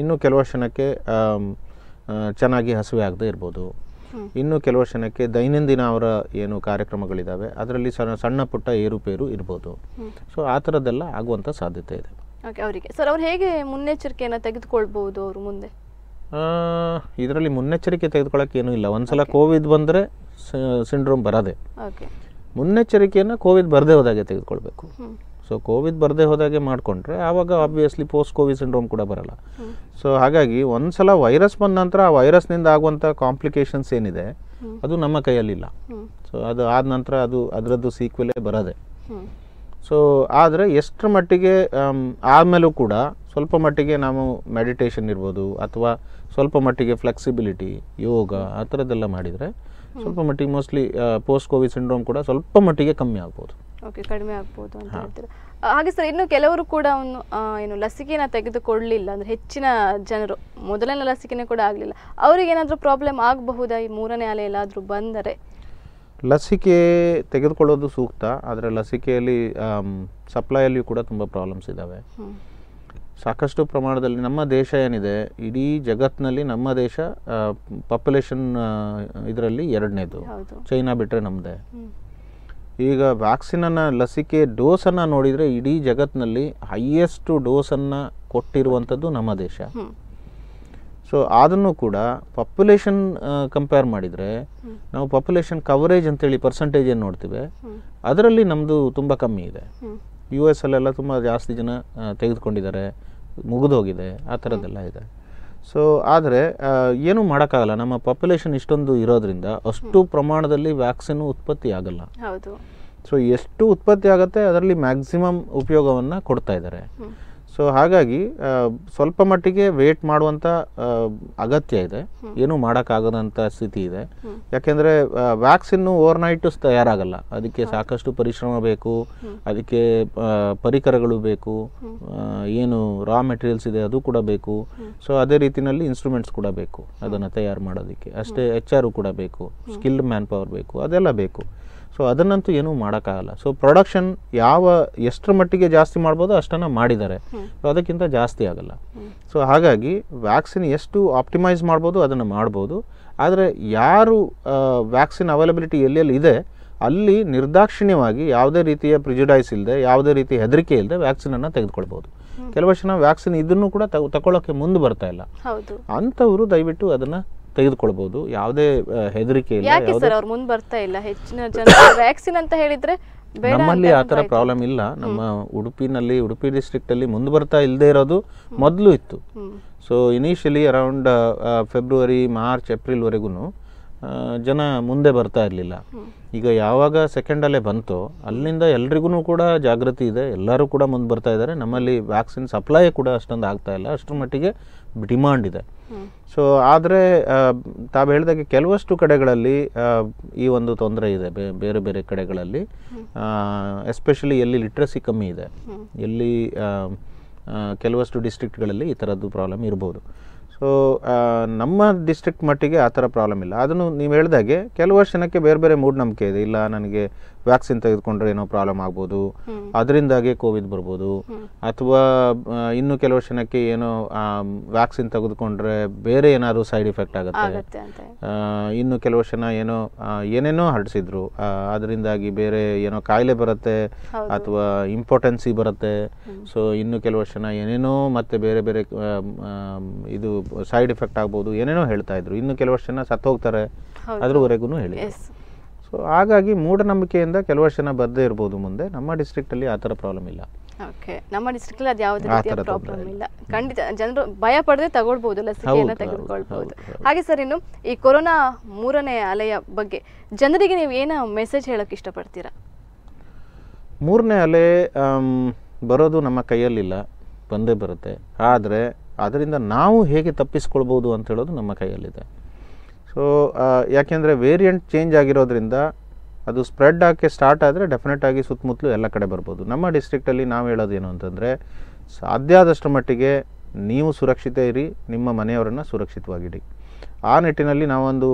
ಇನ್ನು ಕೆಲವು ಕ್ಷಣಕ್ಕೆ ಚೆನ್ನಾಗಿ ಹಸುವೆ ಆಗದೆ ಇರ್ಬೋದು ಇನ್ನು ಕೆಲವು ಕ್ಷಣಕ್ಕೆ ದೈನಂದಿನ ಅವರ ಏನು ಕಾರ್ಯಕ್ರಮಗಳಿದ್ದಾವೆ ಅದರಲ್ಲಿ ಸಣ್ಣ ಸಣ್ಣ ಪುಟ್ಟ ಏರುಪೇರು ಇರ್ಬೋದು ಸೊ ಆ ಥರದ್ದೆಲ್ಲ ಆಗುವಂಥ ಸಾಧ್ಯತೆ ಇದೆ ಅವರಿಗೆ ಸರ್ ಅವ್ರು ಹೇಗೆ ಮುನ್ನೆಚ್ಚರಿಕೆಯನ್ನು ತೆಗೆದುಕೊಳ್ಬೋದು ಅವರು ಮುಂದೆ ಇದರಲ್ಲಿ ಮುನ್ನೆಚ್ಚರಿಕೆ ತೆಗೆದುಕೊಳ್ಳೋಕೆ ಏನೂ ಇಲ್ಲ ಒಂದ್ಸಲ ಕೋವಿಡ್ ಬಂದರೆ ಸಿಂಡ್ರೋಮ್ ಬರೋದೇ ಮುನ್ನೆಚ್ಚರಿಕೆಯನ್ನು ಕೋವಿಡ್ ಬರದೇ ಹೋದಾಗೆ ತೆಗೆದುಕೊಳ್ಬೇಕು ಸೊ ಕೋವಿಡ್ ಬರದೇ ಹೋದಾಗೆ ಮಾಡಿಕೊಂಡ್ರೆ ಆವಾಗ ಆಬ್ವಿಯಸ್ಲಿ ಪೋಸ್ಟ್ ಕೋವಿಡ್ ಸಿಂಡ್ರೋಮ್ ಕೂಡ ಬರಲ್ಲ ಸೊ ಹಾಗಾಗಿ ಒಂದು ಸಲ ವೈರಸ್ ಬಂದ ನಂತರ ಆ ವೈರಸ್ನಿಂದ ಆಗುವಂಥ ಕಾಂಪ್ಲಿಕೇಶನ್ಸ್ ಏನಿದೆ ಅದು ನಮ್ಮ ಕೈಯಲ್ಲಿಲ್ಲ ಸೊ ಅದು ಆದ ನಂತರ ಅದು ಅದರದ್ದು ಸೀಕ್ವೆಲೇ ಬರೋದೆ ಸೊ ಆದರೆ ಎಷ್ಟರ ಮಟ್ಟಿಗೆ ಆದಮೇಲೂ ಕೂಡ ಸ್ವಲ್ಪ ಮಟ್ಟಿಗೆ ನಾವು ಮೆಡಿಟೇಷನ್ ಇರ್ಬೋದು ಅಥವಾ ಸ್ವಲ್ಪ ಮಟ್ಟಿಗೆ ಫ್ಲೆಕ್ಸಿಬಿಲಿಟಿ ಯೋಗ ಆ ಥರದ್ದೆಲ್ಲ ಮಾಡಿದರೆ ಸ್ವಲ್ಪ ಮಟ್ಟಿಗೆ ಮೋಸ್ಟ್ಲಿ ಪೋಸ್ಟ್ ಕೋವಿಡ್ ಸಿಂಡ್ರೋಮ್ ಕೂಡ ಸ್ವಲ್ಪ ಮಟ್ಟಿಗೆ ಕಮ್ಮಿ ಆಗ್ಬೋದು ಓಕೆ ಕಡಿಮೆ ಆಗ್ಬೋದು ಅಂತ ಹೇಳ್ತೀರಾ ಹಾಗೆ ಸರ್ ಇನ್ನು ಕೆಲವರು ಕೂಡ ಅವನು ಏನು ಲಸಿಕೆನ ತೆಗೆದುಕೊಳ್ಳಲಿಲ್ಲ ಅಂದರೆ ಹೆಚ್ಚಿನ ಜನರು ಮೊದಲನೇ ಲಸಿಕೆನೇ ಕೂಡ ಆಗಲಿಲ್ಲ ಅವರಿಗೇನಾದರೂ ಪ್ರಾಬ್ಲಮ್ ಆಗಬಹುದಾ ಈ ಮೂರನೇ ಅಲೆ ಎಲ್ಲಾದರೂ ಬಂದರೆ ಲಸಿಕೆ ತೆಗೆದುಕೊಳ್ಳೋದು ಸೂಕ್ತ ಆದರೆ ಲಸಿಕೆಯಲ್ಲಿ ಸಪ್ಲೈಯಲ್ಲಿಯೂ ಕೂಡ ತುಂಬ ಪ್ರಾಬ್ಲಮ್ಸ್ ಇದ್ದಾವೆ ಸಾಕಷ್ಟು ಪ್ರಮಾಣದಲ್ಲಿ ನಮ್ಮ ದೇಶ ಏನಿದೆ ಇಡೀ ಜಗತ್ತಿನಲ್ಲಿ ನಮ್ಮ ದೇಶ ಪಾಪ್ಯುಲೇಷನ್ ಇದರಲ್ಲಿ ಎರಡನೇದು ಚೈನಾ ಬಿಟ್ಟರೆ ನಮ್ಮದೇ ಈಗ ವ್ಯಾಕ್ಸಿನನ್ನು ಲಸಿಕೆ ಡೋಸನ್ನು ನೋಡಿದರೆ ಇಡೀ ಜಗತ್ತಿನಲ್ಲಿ ಹೈಯೆಸ್ಟು ಡೋಸನ್ನು ಕೊಟ್ಟಿರುವಂಥದ್ದು ನಮ್ಮ ದೇಶ ಸೊ ಅದನ್ನು ಕೂಡ ಪಾಪ್ಯುಲೇಷನ್ ಕಂಪೇರ್ ಮಾಡಿದರೆ ನಾವು ಪಾಪ್ಯುಲೇಷನ್ ಕವರೇಜ್ ಅಂತೇಳಿ ಪರ್ಸೆಂಟೇಜ್ ಏನು ನೋಡ್ತೀವಿ ಅದರಲ್ಲಿ ನಮ್ಮದು ತುಂಬ ಕಮ್ಮಿ ಇದೆ ಯು ಎಸ್ ಅಲ್ಲೆಲ್ಲ ತುಂಬ ಜಾಸ್ತಿ ಜನ ತೆಗೆದುಕೊಂಡಿದ್ದಾರೆ ಮುಗಿದೋಗಿದೆ ಆ ಥರದ್ದೆಲ್ಲ ಇದೆ ಸೊ ಆದರೆ ಏನೂ ಮಾಡೋಕ್ಕಾಗಲ್ಲ ನಮ್ಮ ಪಾಪ್ಯುಲೇಷನ್ ಇಷ್ಟೊಂದು ಇರೋದ್ರಿಂದ ಅಷ್ಟು ಪ್ರಮಾಣದಲ್ಲಿ ವ್ಯಾಕ್ಸಿನ್ ಉತ್ಪತ್ತಿ ಆಗಲ್ಲ ಸೊ ಎಷ್ಟು ಉತ್ಪತ್ತಿ ಆಗುತ್ತೆ ಅದರಲ್ಲಿ ಮ್ಯಾಕ್ಸಿಮಮ್ ಉಪಯೋಗವನ್ನು ಕೊಡ್ತಾ ಇದ್ದಾರೆ ಸೊ ಹಾಗಾಗಿ ಸ್ವಲ್ಪ ಮಟ್ಟಿಗೆ ವೇಟ್ ಮಾಡುವಂಥ ಅಗತ್ಯ ಇದೆ ಏನೂ ಮಾಡೋಕ್ಕಾಗದಂಥ ಸ್ಥಿತಿ ಇದೆ ಯಾಕೆಂದರೆ ವ್ಯಾಕ್ಸಿನ್ನು ಓವರ್ನೈಟು ತಯಾರಾಗಲ್ಲ ಅದಕ್ಕೆ ಸಾಕಷ್ಟು ಪರಿಶ್ರಮ ಬೇಕು ಅದಕ್ಕೆ ಪರಿಕರಗಳು ಬೇಕು ಏನು ರಾ ಮೆಟೀರಿಯಲ್ಸ್ ಇದೆ ಅದು ಕೂಡ ಬೇಕು ಸೊ ಅದೇ ರೀತಿಯಲ್ಲಿ ಇನ್ಸ್ಟ್ರೂಮೆಂಟ್ಸ್ ಕೂಡ ಬೇಕು ಅದನ್ನು ತಯಾರು ಮಾಡೋದಕ್ಕೆ ಅಷ್ಟೇ ಎಚ್ ಆರ್ ಕೂಡ ಬೇಕು ಸ್ಕಿಲ್ಡ್ ಮ್ಯಾನ್ ಪವರ್ ಬೇಕು ಅದೆಲ್ಲ ಬೇಕು ಸೊ ಅದನ್ನಂತೂ ಏನೂ ಮಾಡೋಕ್ಕಾಗಲ್ಲ ಸೊ ಪ್ರೊಡಕ್ಷನ್ ಯಾವ ಎಷ್ಟರ ಮಟ್ಟಿಗೆ ಜಾಸ್ತಿ ಮಾಡ್ಬೋದು ಅಷ್ಟನ್ನು ಮಾಡಿದ್ದಾರೆ ಸೊ ಅದಕ್ಕಿಂತ ಜಾಸ್ತಿ ಆಗಲ್ಲ ಸೊ ಹಾಗಾಗಿ ವ್ಯಾಕ್ಸಿನ್ ಎಷ್ಟು ಆಪ್ಟಿಮೈಸ್ ಮಾಡ್ಬೋದು ಅದನ್ನು ಮಾಡ್ಬೋದು ಆದರೆ ಯಾರು ವ್ಯಾಕ್ಸಿನ್ ಅವೈಲಬಿಲಿಟಿ ಎಲ್ಲೆಲ್ಲಿ ಇದೆ ಅಲ್ಲಿ ನಿರ್ದಾಕ್ಷಿಣ್ಯವಾಗಿ ಯಾವುದೇ ರೀತಿಯ ಪ್ರಿಜುಡೈಸ್ ಇಲ್ಲದೆ ಯಾವುದೇ ರೀತಿಯ ಹೆದರಿಕೆ ಇಲ್ಲದೆ ವ್ಯಾಕ್ಸಿನನ್ನು ತೆಗೆದುಕೊಳ್ಬೋದು ಕೆಲವಷ್ಟು ಜನ ವ್ಯಾಕ್ಸಿನ್ ಇದನ್ನು ಕೂಡ ತಗೊಳ್ಳೋಕ್ಕೆ ಮುಂದೆ ಬರ್ತಾ ಇಲ್ಲ ಅಂಥವರು ದಯವಿಟ್ಟು ಅದನ್ನು ತೆಗೆದುಕೊಳ್ಬಹುದು ಯಾವುದೇ ಹೆದರಿಕೆ ಇಲ್ಲ ಮುಂದೆ ಬರ್ತಾ ಇಲ್ಲ ಹೆಚ್ಚಿನ ಜನ ವ್ಯಾಕ್ಸಿನ್ ಅಂತ ಹೇಳಿದ್ರೆ ನಮ್ಮಲ್ಲಿ ಆ ತರ ಪ್ರಾಬ್ಲಮ್ ಇಲ್ಲ ನಮ್ಮ ಉಡುಪಿನಲ್ಲಿ ಉಡುಪಿ ಅಲ್ಲಿ ಮುಂದೆ ಬರ್ತಾ ಇಲ್ಲದೆ ಇರೋದು ಮೊದಲು ಇತ್ತು so initially around February March April ವರೆಗೂ ಜನ ಮುಂದೆ ಬರ್ತಾ ಇರಲಿಲ್ಲ ಈಗ ಯಾವಾಗ ಸೆಕೆಂಡಲ್ಲೇ ಬಂತೋ ಅಲ್ಲಿಂದ ಎಲ್ರಿಗೂ ಕೂಡ ಜಾಗೃತಿ ಇದೆ ಎಲ್ಲರೂ ಕೂಡ ಮುಂದೆ ಬರ್ತಾ ಇದ್ದಾರೆ ನಮ್ಮಲ್ಲಿ ವ್ಯಾಕ್ಸಿನ್ ಸಪ್ಲೈ ಕೂಡ ಅಷ್ಟೊಂದು ಆಗ್ತಾ ಇಲ್ಲ ಅಷ್ಟರ ಮಟ್ಟಿಗೆ ಡಿಮಾಂಡ್ ಇದೆ ಸೊ ಆದರೆ ತಾವು ಹೇಳಿದಾಗೆ ಕೆಲವಷ್ಟು ಕಡೆಗಳಲ್ಲಿ ಈ ಒಂದು ತೊಂದರೆ ಇದೆ ಬೇರೆ ಬೇರೆ ಕಡೆಗಳಲ್ಲಿ ಎಸ್ಪೆಷಲಿ ಎಲ್ಲಿ ಲಿಟ್ರಸಿ ಕಮ್ಮಿ ಇದೆ ಎಲ್ಲಿ ಕೆಲವಷ್ಟು ಡಿಸ್ಟ್ರಿಕ್ಟ್ಗಳಲ್ಲಿ ಈ ಥರದ್ದು ಪ್ರಾಬ್ಲಮ್ ಇರ್ಬೋದು ಸೊ ನಮ್ಮ ಡಿಸ್ಟ್ರಿಕ್ಟ್ ಮಟ್ಟಿಗೆ ಆ ಥರ ಪ್ರಾಬ್ಲಮ್ ಇಲ್ಲ ಅದನ್ನು ನೀವು ಹೇಳ್ದಾಗೆ ಕೆಲವಷ್ಟು ಜನಕ್ಕೆ ಬೇರೆ ಬೇರೆ ಮೂಢನಂಬಿಕೆ ಇದೆ ಇಲ್ಲ ನನಗೆ ವ್ಯಾಕ್ಸಿನ್ ತೆಗೆದುಕೊಂಡ್ರೆ ಏನೋ ಪ್ರಾಬ್ಲಮ್ ಆಗ್ಬೋದು ಅದರಿಂದಾಗಿ ಕೋವಿಡ್ ಬರ್ಬೋದು ಅಥವಾ ಇನ್ನು ಕೆಲವು ಜನಕ್ಕೆ ಏನೋ ವ್ಯಾಕ್ಸಿನ್ ತೆಗೆದುಕೊಂಡ್ರೆ ಬೇರೆ ಏನಾದರೂ ಸೈಡ್ ಇಫೆಕ್ಟ್ ಆಗುತ್ತೆ ಇನ್ನು ಕೆಲವು ಜನ ಏನೋ ಏನೇನೋ ಹರಡಿಸಿದ್ರು ಅದರಿಂದಾಗಿ ಬೇರೆ ಏನೋ ಕಾಯಿಲೆ ಬರುತ್ತೆ ಅಥವಾ ಇಂಪಾರ್ಟೆನ್ಸಿ ಬರುತ್ತೆ ಸೊ ಇನ್ನು ಕೆಲವು ಕ್ಷಣ ಏನೇನೋ ಮತ್ತೆ ಬೇರೆ ಬೇರೆ ಇದು ಸೈಡ್ ಇಫೆಕ್ಟ್ ಆಗ್ಬೋದು ಏನೇನೋ ಹೇಳ್ತಾ ಇದ್ರು ಇನ್ನು ಕೆಲವು ಜನ ಸತ್ತೋಗ್ತಾರೆ ಅದರವರೆಗೂ ಅದ್ರವರೆಗೂ ಹೇಳಿ ಸೊ ಹಾಗಾಗಿ ಮೂಢನಂಬಿಕೆಯಿಂದ ಕೆಲವು ಜನ ಬರದೇ ಇರ್ಬೋದು ಮುಂದೆ ನಮ್ಮ ಅಲ್ಲಿ ಆ ತರ ಪ್ರಾಬ್ಲಮ್ ಇಲ್ಲ ಓಕೆ ನಮ್ಮ ಡಿಸ್ಟ್ರಿಕ್ಟಲ್ಲಿ ಅದು ಯಾವುದೇ ರೀತಿಯ ಪ್ರಾಬ್ಲಮ್ ಇಲ್ಲ ಖಂಡಿತ ಜನರು ಭಯ ಪಡದೆ ತಗೊಳ್ಬಹುದು ಹಾಗೆ ಸರ್ ಇನ್ನು ಈ ಕೊರೋನಾ ಮೂರನೇ ಅಲೆಯ ಬಗ್ಗೆ ಜನರಿಗೆ ನೀವು ಏನ ಮೆಸೇಜ್ ಹೇಳೋಕೆ ಇಷ್ಟಪಡ್ತೀರಾ ಮೂರನೇ ಅಲೆ ಬರೋದು ನಮ್ಮ ಕೈಯಲ್ಲಿಲ್ಲ ಬಂದೇ ಬರುತ್ತೆ ಆದರೆ ಅದರಿಂದ ನಾವು ಹೇಗೆ ತಪ್ಪಿಸ್ಕೊಳ್ಬೋದು ಅಂತ ಹೇಳೋದು ನಮ್ಮ ಕೈಯಲ್ಲಿದೆ ಸೊ ಯಾಕೆಂದರೆ ವೇರಿಯಂಟ್ ಚೇಂಜ್ ಆಗಿರೋದ್ರಿಂದ ಅದು ಸ್ಪ್ರೆಡ್ ಆಗಕ್ಕೆ ಸ್ಟಾರ್ಟ್ ಆದರೆ ಡೆಫಿನೆಟ್ ಆಗಿ ಸುತ್ತಮುತ್ತಲು ಎಲ್ಲ ಕಡೆ ಬರ್ಬೋದು ನಮ್ಮ ಡಿಸ್ಟ್ರಿಕ್ಟಲ್ಲಿ ನಾವು ಹೇಳೋದೇನು ಅಂತಂದರೆ ಸಾಧ್ಯ ಆದಷ್ಟು ಮಟ್ಟಿಗೆ ನೀವು ಸುರಕ್ಷಿತ ಇರಿ ನಿಮ್ಮ ಮನೆಯವರನ್ನು ಸುರಕ್ಷಿತವಾಗಿಡಿ ಆ ನಿಟ್ಟಿನಲ್ಲಿ ನಾವೊಂದು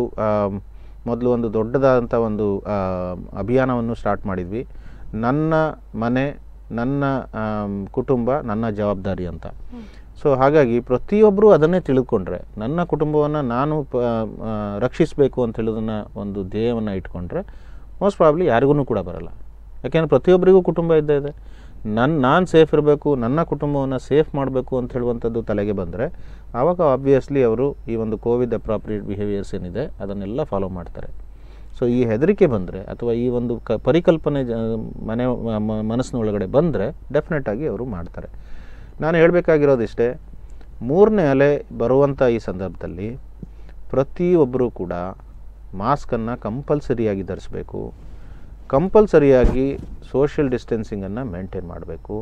ಮೊದಲು ಒಂದು ದೊಡ್ಡದಾದಂಥ ಒಂದು ಅಭಿಯಾನವನ್ನು ಸ್ಟಾರ್ಟ್ ಮಾಡಿದ್ವಿ ನನ್ನ ಮನೆ ನನ್ನ ಕುಟುಂಬ ನನ್ನ ಜವಾಬ್ದಾರಿ ಅಂತ ಸೊ ಹಾಗಾಗಿ ಪ್ರತಿಯೊಬ್ಬರೂ ಅದನ್ನೇ ತಿಳ್ಕೊಂಡ್ರೆ ನನ್ನ ಕುಟುಂಬವನ್ನು ನಾನು ಪ ರಕ್ಷಿಸಬೇಕು ಅಂತ ಹೇಳೋದನ್ನು ಒಂದು ಧ್ಯೇಯವನ್ನು ಇಟ್ಕೊಂಡ್ರೆ ಮೋಸ್ಟ್ ಪ್ರಾಬ್ಲಿ ಯಾರಿಗೂ ಕೂಡ ಬರಲ್ಲ ಯಾಕೆಂದರೆ ಪ್ರತಿಯೊಬ್ಬರಿಗೂ ಕುಟುಂಬ ಇದ್ದೇ ಇದೆ ನನ್ನ ನಾನು ಸೇಫ್ ಇರಬೇಕು ನನ್ನ ಕುಟುಂಬವನ್ನು ಸೇಫ್ ಮಾಡಬೇಕು ಅಂತ ಹೇಳುವಂಥದ್ದು ತಲೆಗೆ ಬಂದರೆ ಆವಾಗ ಆಬ್ವಿಯಸ್ಲಿ ಅವರು ಈ ಒಂದು ಕೋವಿಡ್ ಅಪ್ರಾಪ್ರಿಯೇಟ್ ಬಿಹೇವಿಯರ್ಸ್ ಏನಿದೆ ಅದನ್ನೆಲ್ಲ ಫಾಲೋ ಮಾಡ್ತಾರೆ ಸೊ ಈ ಹೆದರಿಕೆ ಬಂದರೆ ಅಥವಾ ಈ ಒಂದು ಕ ಪರಿಕಲ್ಪನೆ ಜ ಮನೆ ಮನಸ್ಸಿನ ಒಳಗಡೆ ಬಂದರೆ ಡೆಫಿನೆಟಾಗಿ ಅವರು ಮಾಡ್ತಾರೆ ನಾನು ಹೇಳಬೇಕಾಗಿರೋದಿಷ್ಟೇ ಮೂರನೇ ಅಲೆ ಬರುವಂಥ ಈ ಸಂದರ್ಭದಲ್ಲಿ ಪ್ರತಿಯೊಬ್ಬರೂ ಕೂಡ ಮಾಸ್ಕನ್ನು ಕಂಪಲ್ಸರಿಯಾಗಿ ಧರಿಸಬೇಕು ಕಂಪಲ್ಸರಿಯಾಗಿ ಸೋಷಿಯಲ್ ಡಿಸ್ಟೆನ್ಸಿಂಗನ್ನು ಮೇಂಟೈನ್ ಮಾಡಬೇಕು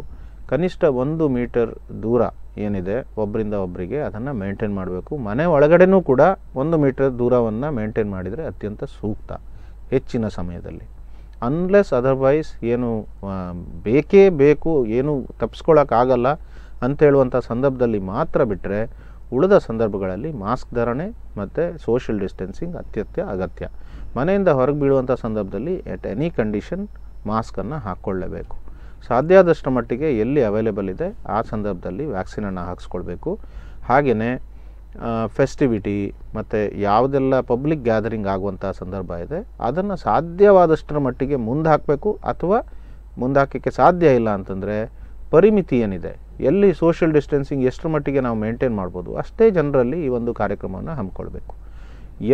ಕನಿಷ್ಠ ಒಂದು ಮೀಟರ್ ದೂರ ಏನಿದೆ ಒಬ್ಬರಿಂದ ಒಬ್ಬರಿಗೆ ಅದನ್ನು ಮೇಂಟೈನ್ ಮಾಡಬೇಕು ಮನೆ ಒಳಗಡೆನೂ ಕೂಡ ಒಂದು ಮೀಟರ್ ದೂರವನ್ನು ಮೇಂಟೈನ್ ಮಾಡಿದರೆ ಅತ್ಯಂತ ಸೂಕ್ತ ಹೆಚ್ಚಿನ ಸಮಯದಲ್ಲಿ ಅನ್ಲೆಸ್ ಅದರ್ವೈಸ್ ಏನು ಬೇಕೇ ಬೇಕು ಏನು ತಪ್ಪಿಸ್ಕೊಳ್ಳೋಕ್ಕಾಗಲ್ಲ ಹೇಳುವಂಥ ಸಂದರ್ಭದಲ್ಲಿ ಮಾತ್ರ ಬಿಟ್ಟರೆ ಉಳಿದ ಸಂದರ್ಭಗಳಲ್ಲಿ ಮಾಸ್ಕ್ ಧರಣೆ ಮತ್ತು ಸೋಷಿಯಲ್ ಡಿಸ್ಟೆನ್ಸಿಂಗ್ ಅತ್ಯತ್ಯ ಅಗತ್ಯ ಮನೆಯಿಂದ ಹೊರಗೆ ಬೀಳುವಂಥ ಸಂದರ್ಭದಲ್ಲಿ ಎಟ್ ಎನಿ ಕಂಡೀಷನ್ ಮಾಸ್ಕನ್ನು ಹಾಕ್ಕೊಳ್ಳೇಬೇಕು ಸಾಧ್ಯ ಆದಷ್ಟರ ಮಟ್ಟಿಗೆ ಎಲ್ಲಿ ಅವೈಲೇಬಲ್ ಇದೆ ಆ ಸಂದರ್ಭದಲ್ಲಿ ವ್ಯಾಕ್ಸಿನನ್ನು ಹಾಕಿಸ್ಕೊಳ್ಬೇಕು ಹಾಗೆಯೇ ಫೆಸ್ಟಿವಿಟಿ ಮತ್ತು ಯಾವುದೆಲ್ಲ ಪಬ್ಲಿಕ್ ಗ್ಯಾದರಿಂಗ್ ಆಗುವಂಥ ಸಂದರ್ಭ ಇದೆ ಅದನ್ನು ಸಾಧ್ಯವಾದಷ್ಟರ ಮಟ್ಟಿಗೆ ಮುಂದೆ ಹಾಕಬೇಕು ಅಥವಾ ಮುಂದಾಕಕ್ಕೆ ಸಾಧ್ಯ ಇಲ್ಲ ಅಂತಂದರೆ ಪರಿಮಿತಿ ಏನಿದೆ ಎಲ್ಲಿ ಸೋಷಿಯಲ್ ಡಿಸ್ಟೆನ್ಸಿಂಗ್ ಎಷ್ಟರ ಮಟ್ಟಿಗೆ ನಾವು ಮೇಂಟೈನ್ ಮಾಡ್ಬೋದು ಅಷ್ಟೇ ಜನರಲ್ಲಿ ಈ ಒಂದು ಕಾರ್ಯಕ್ರಮವನ್ನು ಹಮ್ಮಿಕೊಳ್ಬೇಕು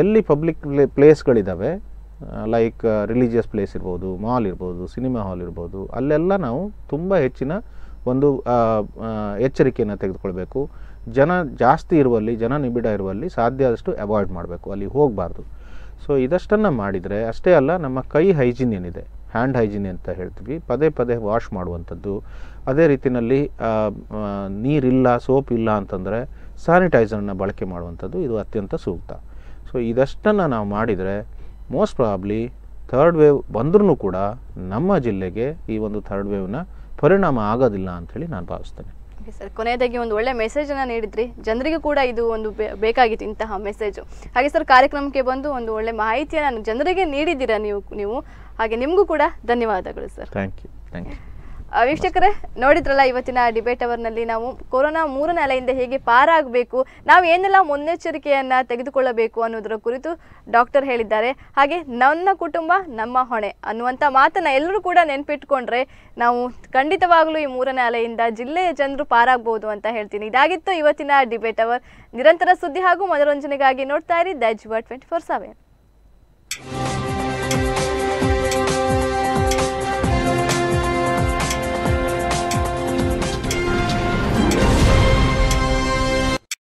ಎಲ್ಲಿ ಪಬ್ಲಿಕ್ ಪ್ಲೇ ಪ್ಲೇಸ್ಗಳಿದ್ದಾವೆ ಲೈಕ್ ರಿಲಿಜಿಯಸ್ ಪ್ಲೇಸ್ ಇರ್ಬೋದು ಮಾಲ್ ಇರ್ಬೋದು ಸಿನಿಮಾ ಹಾಲ್ ಇರ್ಬೋದು ಅಲ್ಲೆಲ್ಲ ನಾವು ತುಂಬ ಹೆಚ್ಚಿನ ಒಂದು ಎಚ್ಚರಿಕೆಯನ್ನು ತೆಗೆದುಕೊಳ್ಬೇಕು ಜನ ಜಾಸ್ತಿ ಇರುವಲ್ಲಿ ಜನ ನಿಬಿಡ ಇರುವಲ್ಲಿ ಸಾಧ್ಯ ಆದಷ್ಟು ಅವಾಯ್ಡ್ ಮಾಡಬೇಕು ಅಲ್ಲಿ ಹೋಗಬಾರ್ದು ಸೊ ಇದಷ್ಟನ್ನು ಮಾಡಿದರೆ ಅಷ್ಟೇ ಅಲ್ಲ ನಮ್ಮ ಕೈ ಹೈಜೀನ್ ಏನಿದೆ ಹ್ಯಾಂಡ್ ಹೈಜಿನ್ ಅಂತ ಹೇಳ್ತೀವಿ ಪದೇ ಪದೇ ವಾಶ್ ಮಾಡುವಂಥದ್ದು ಅದೇ ರೀತಿಯಲ್ಲಿ ನೀರಿಲ್ಲ ಸೋಪ್ ಇಲ್ಲ ಅಂತಂದರೆ ಸ್ಯಾನಿಟೈಸರ್ನ ಬಳಕೆ ಮಾಡುವಂಥದ್ದು ಇದು ಅತ್ಯಂತ ಸೂಕ್ತ ಸೊ ಇದಷ್ಟನ್ನು ನಾವು ಮಾಡಿದರೆ ಮೋಸ್ಟ್ ಪ್ರಾಬ್ಲಿ ಥರ್ಡ್ ವೇವ್ ಬಂದ್ರೂ ಕೂಡ ನಮ್ಮ ಜಿಲ್ಲೆಗೆ ಈ ಒಂದು ಥರ್ಡ್ ವೇವ್ನ ಪರಿಣಾಮ ಆಗೋದಿಲ್ಲ ಅಂಥೇಳಿ ನಾನು ಭಾವಿಸ್ತೇನೆ ಸರ್ ಕೊನೆಯದಾಗಿ ಒಂದು ಒಳ್ಳೆ ಮೆಸೇಜನ್ನು ನೀಡಿದ್ರಿ ಜನರಿಗೆ ಕೂಡ ಇದು ಒಂದು ಬೇಕಾಗಿತ್ತು ಇಂತಹ ಮೆಸೇಜ್ ಹಾಗೆ ಸರ್ ಕಾರ್ಯಕ್ರಮಕ್ಕೆ ಬಂದು ಒಂದು ಒಳ್ಳೆ ಮಾಹಿತಿಯನ್ನು ಜನರಿಗೆ ನೀಡಿದ್ದೀರಾ ನೀವು ನೀವು ಹಾಗೆ ನಿಮಗೂ ಕೂಡ ಧನ್ಯವಾದಗಳು sir thank you thank you ವೀಕ್ಷಕರೇ ನೋಡಿದ್ರಲ್ಲ ಇವತ್ತಿನ ಡಿಬೇಟ್ ಅವರ್ನಲ್ಲಿ ನಾವು ಕೊರೋನಾ ಮೂರನೇ ಅಲೆಯಿಂದ ಹೇಗೆ ಪಾರಾಗಬೇಕು ನಾವು ಏನೆಲ್ಲ ಮುನ್ನೆಚ್ಚರಿಕೆಯನ್ನು ತೆಗೆದುಕೊಳ್ಳಬೇಕು ಅನ್ನೋದರ ಕುರಿತು ಡಾಕ್ಟರ್ ಹೇಳಿದ್ದಾರೆ ಹಾಗೆ ನನ್ನ ಕುಟುಂಬ ನಮ್ಮ ಹೊಣೆ ಅನ್ನುವಂಥ ಮಾತನ್ನು ಎಲ್ಲರೂ ಕೂಡ ನೆನಪಿಟ್ಟುಕೊಂಡ್ರೆ ನಾವು ಖಂಡಿತವಾಗಲೂ ಈ ಮೂರನೇ ಅಲೆಯಿಂದ ಜಿಲ್ಲೆಯ ಜನರು ಪಾರಾಗ್ಬೋದು ಅಂತ ಹೇಳ್ತೀನಿ ಇದಾಗಿತ್ತು ಇವತ್ತಿನ ಡಿಬೇಟ್ ಅವರ್ ನಿರಂತರ ಸುದ್ದಿ ಹಾಗೂ ಮನೋರಂಜನೆಗಾಗಿ ನೋಡ್ತಾ ಇರಿ ದಜ್ವಾ ಟ್ವೆಂಟಿ ಫೋರ್ ಸೆವೆನ್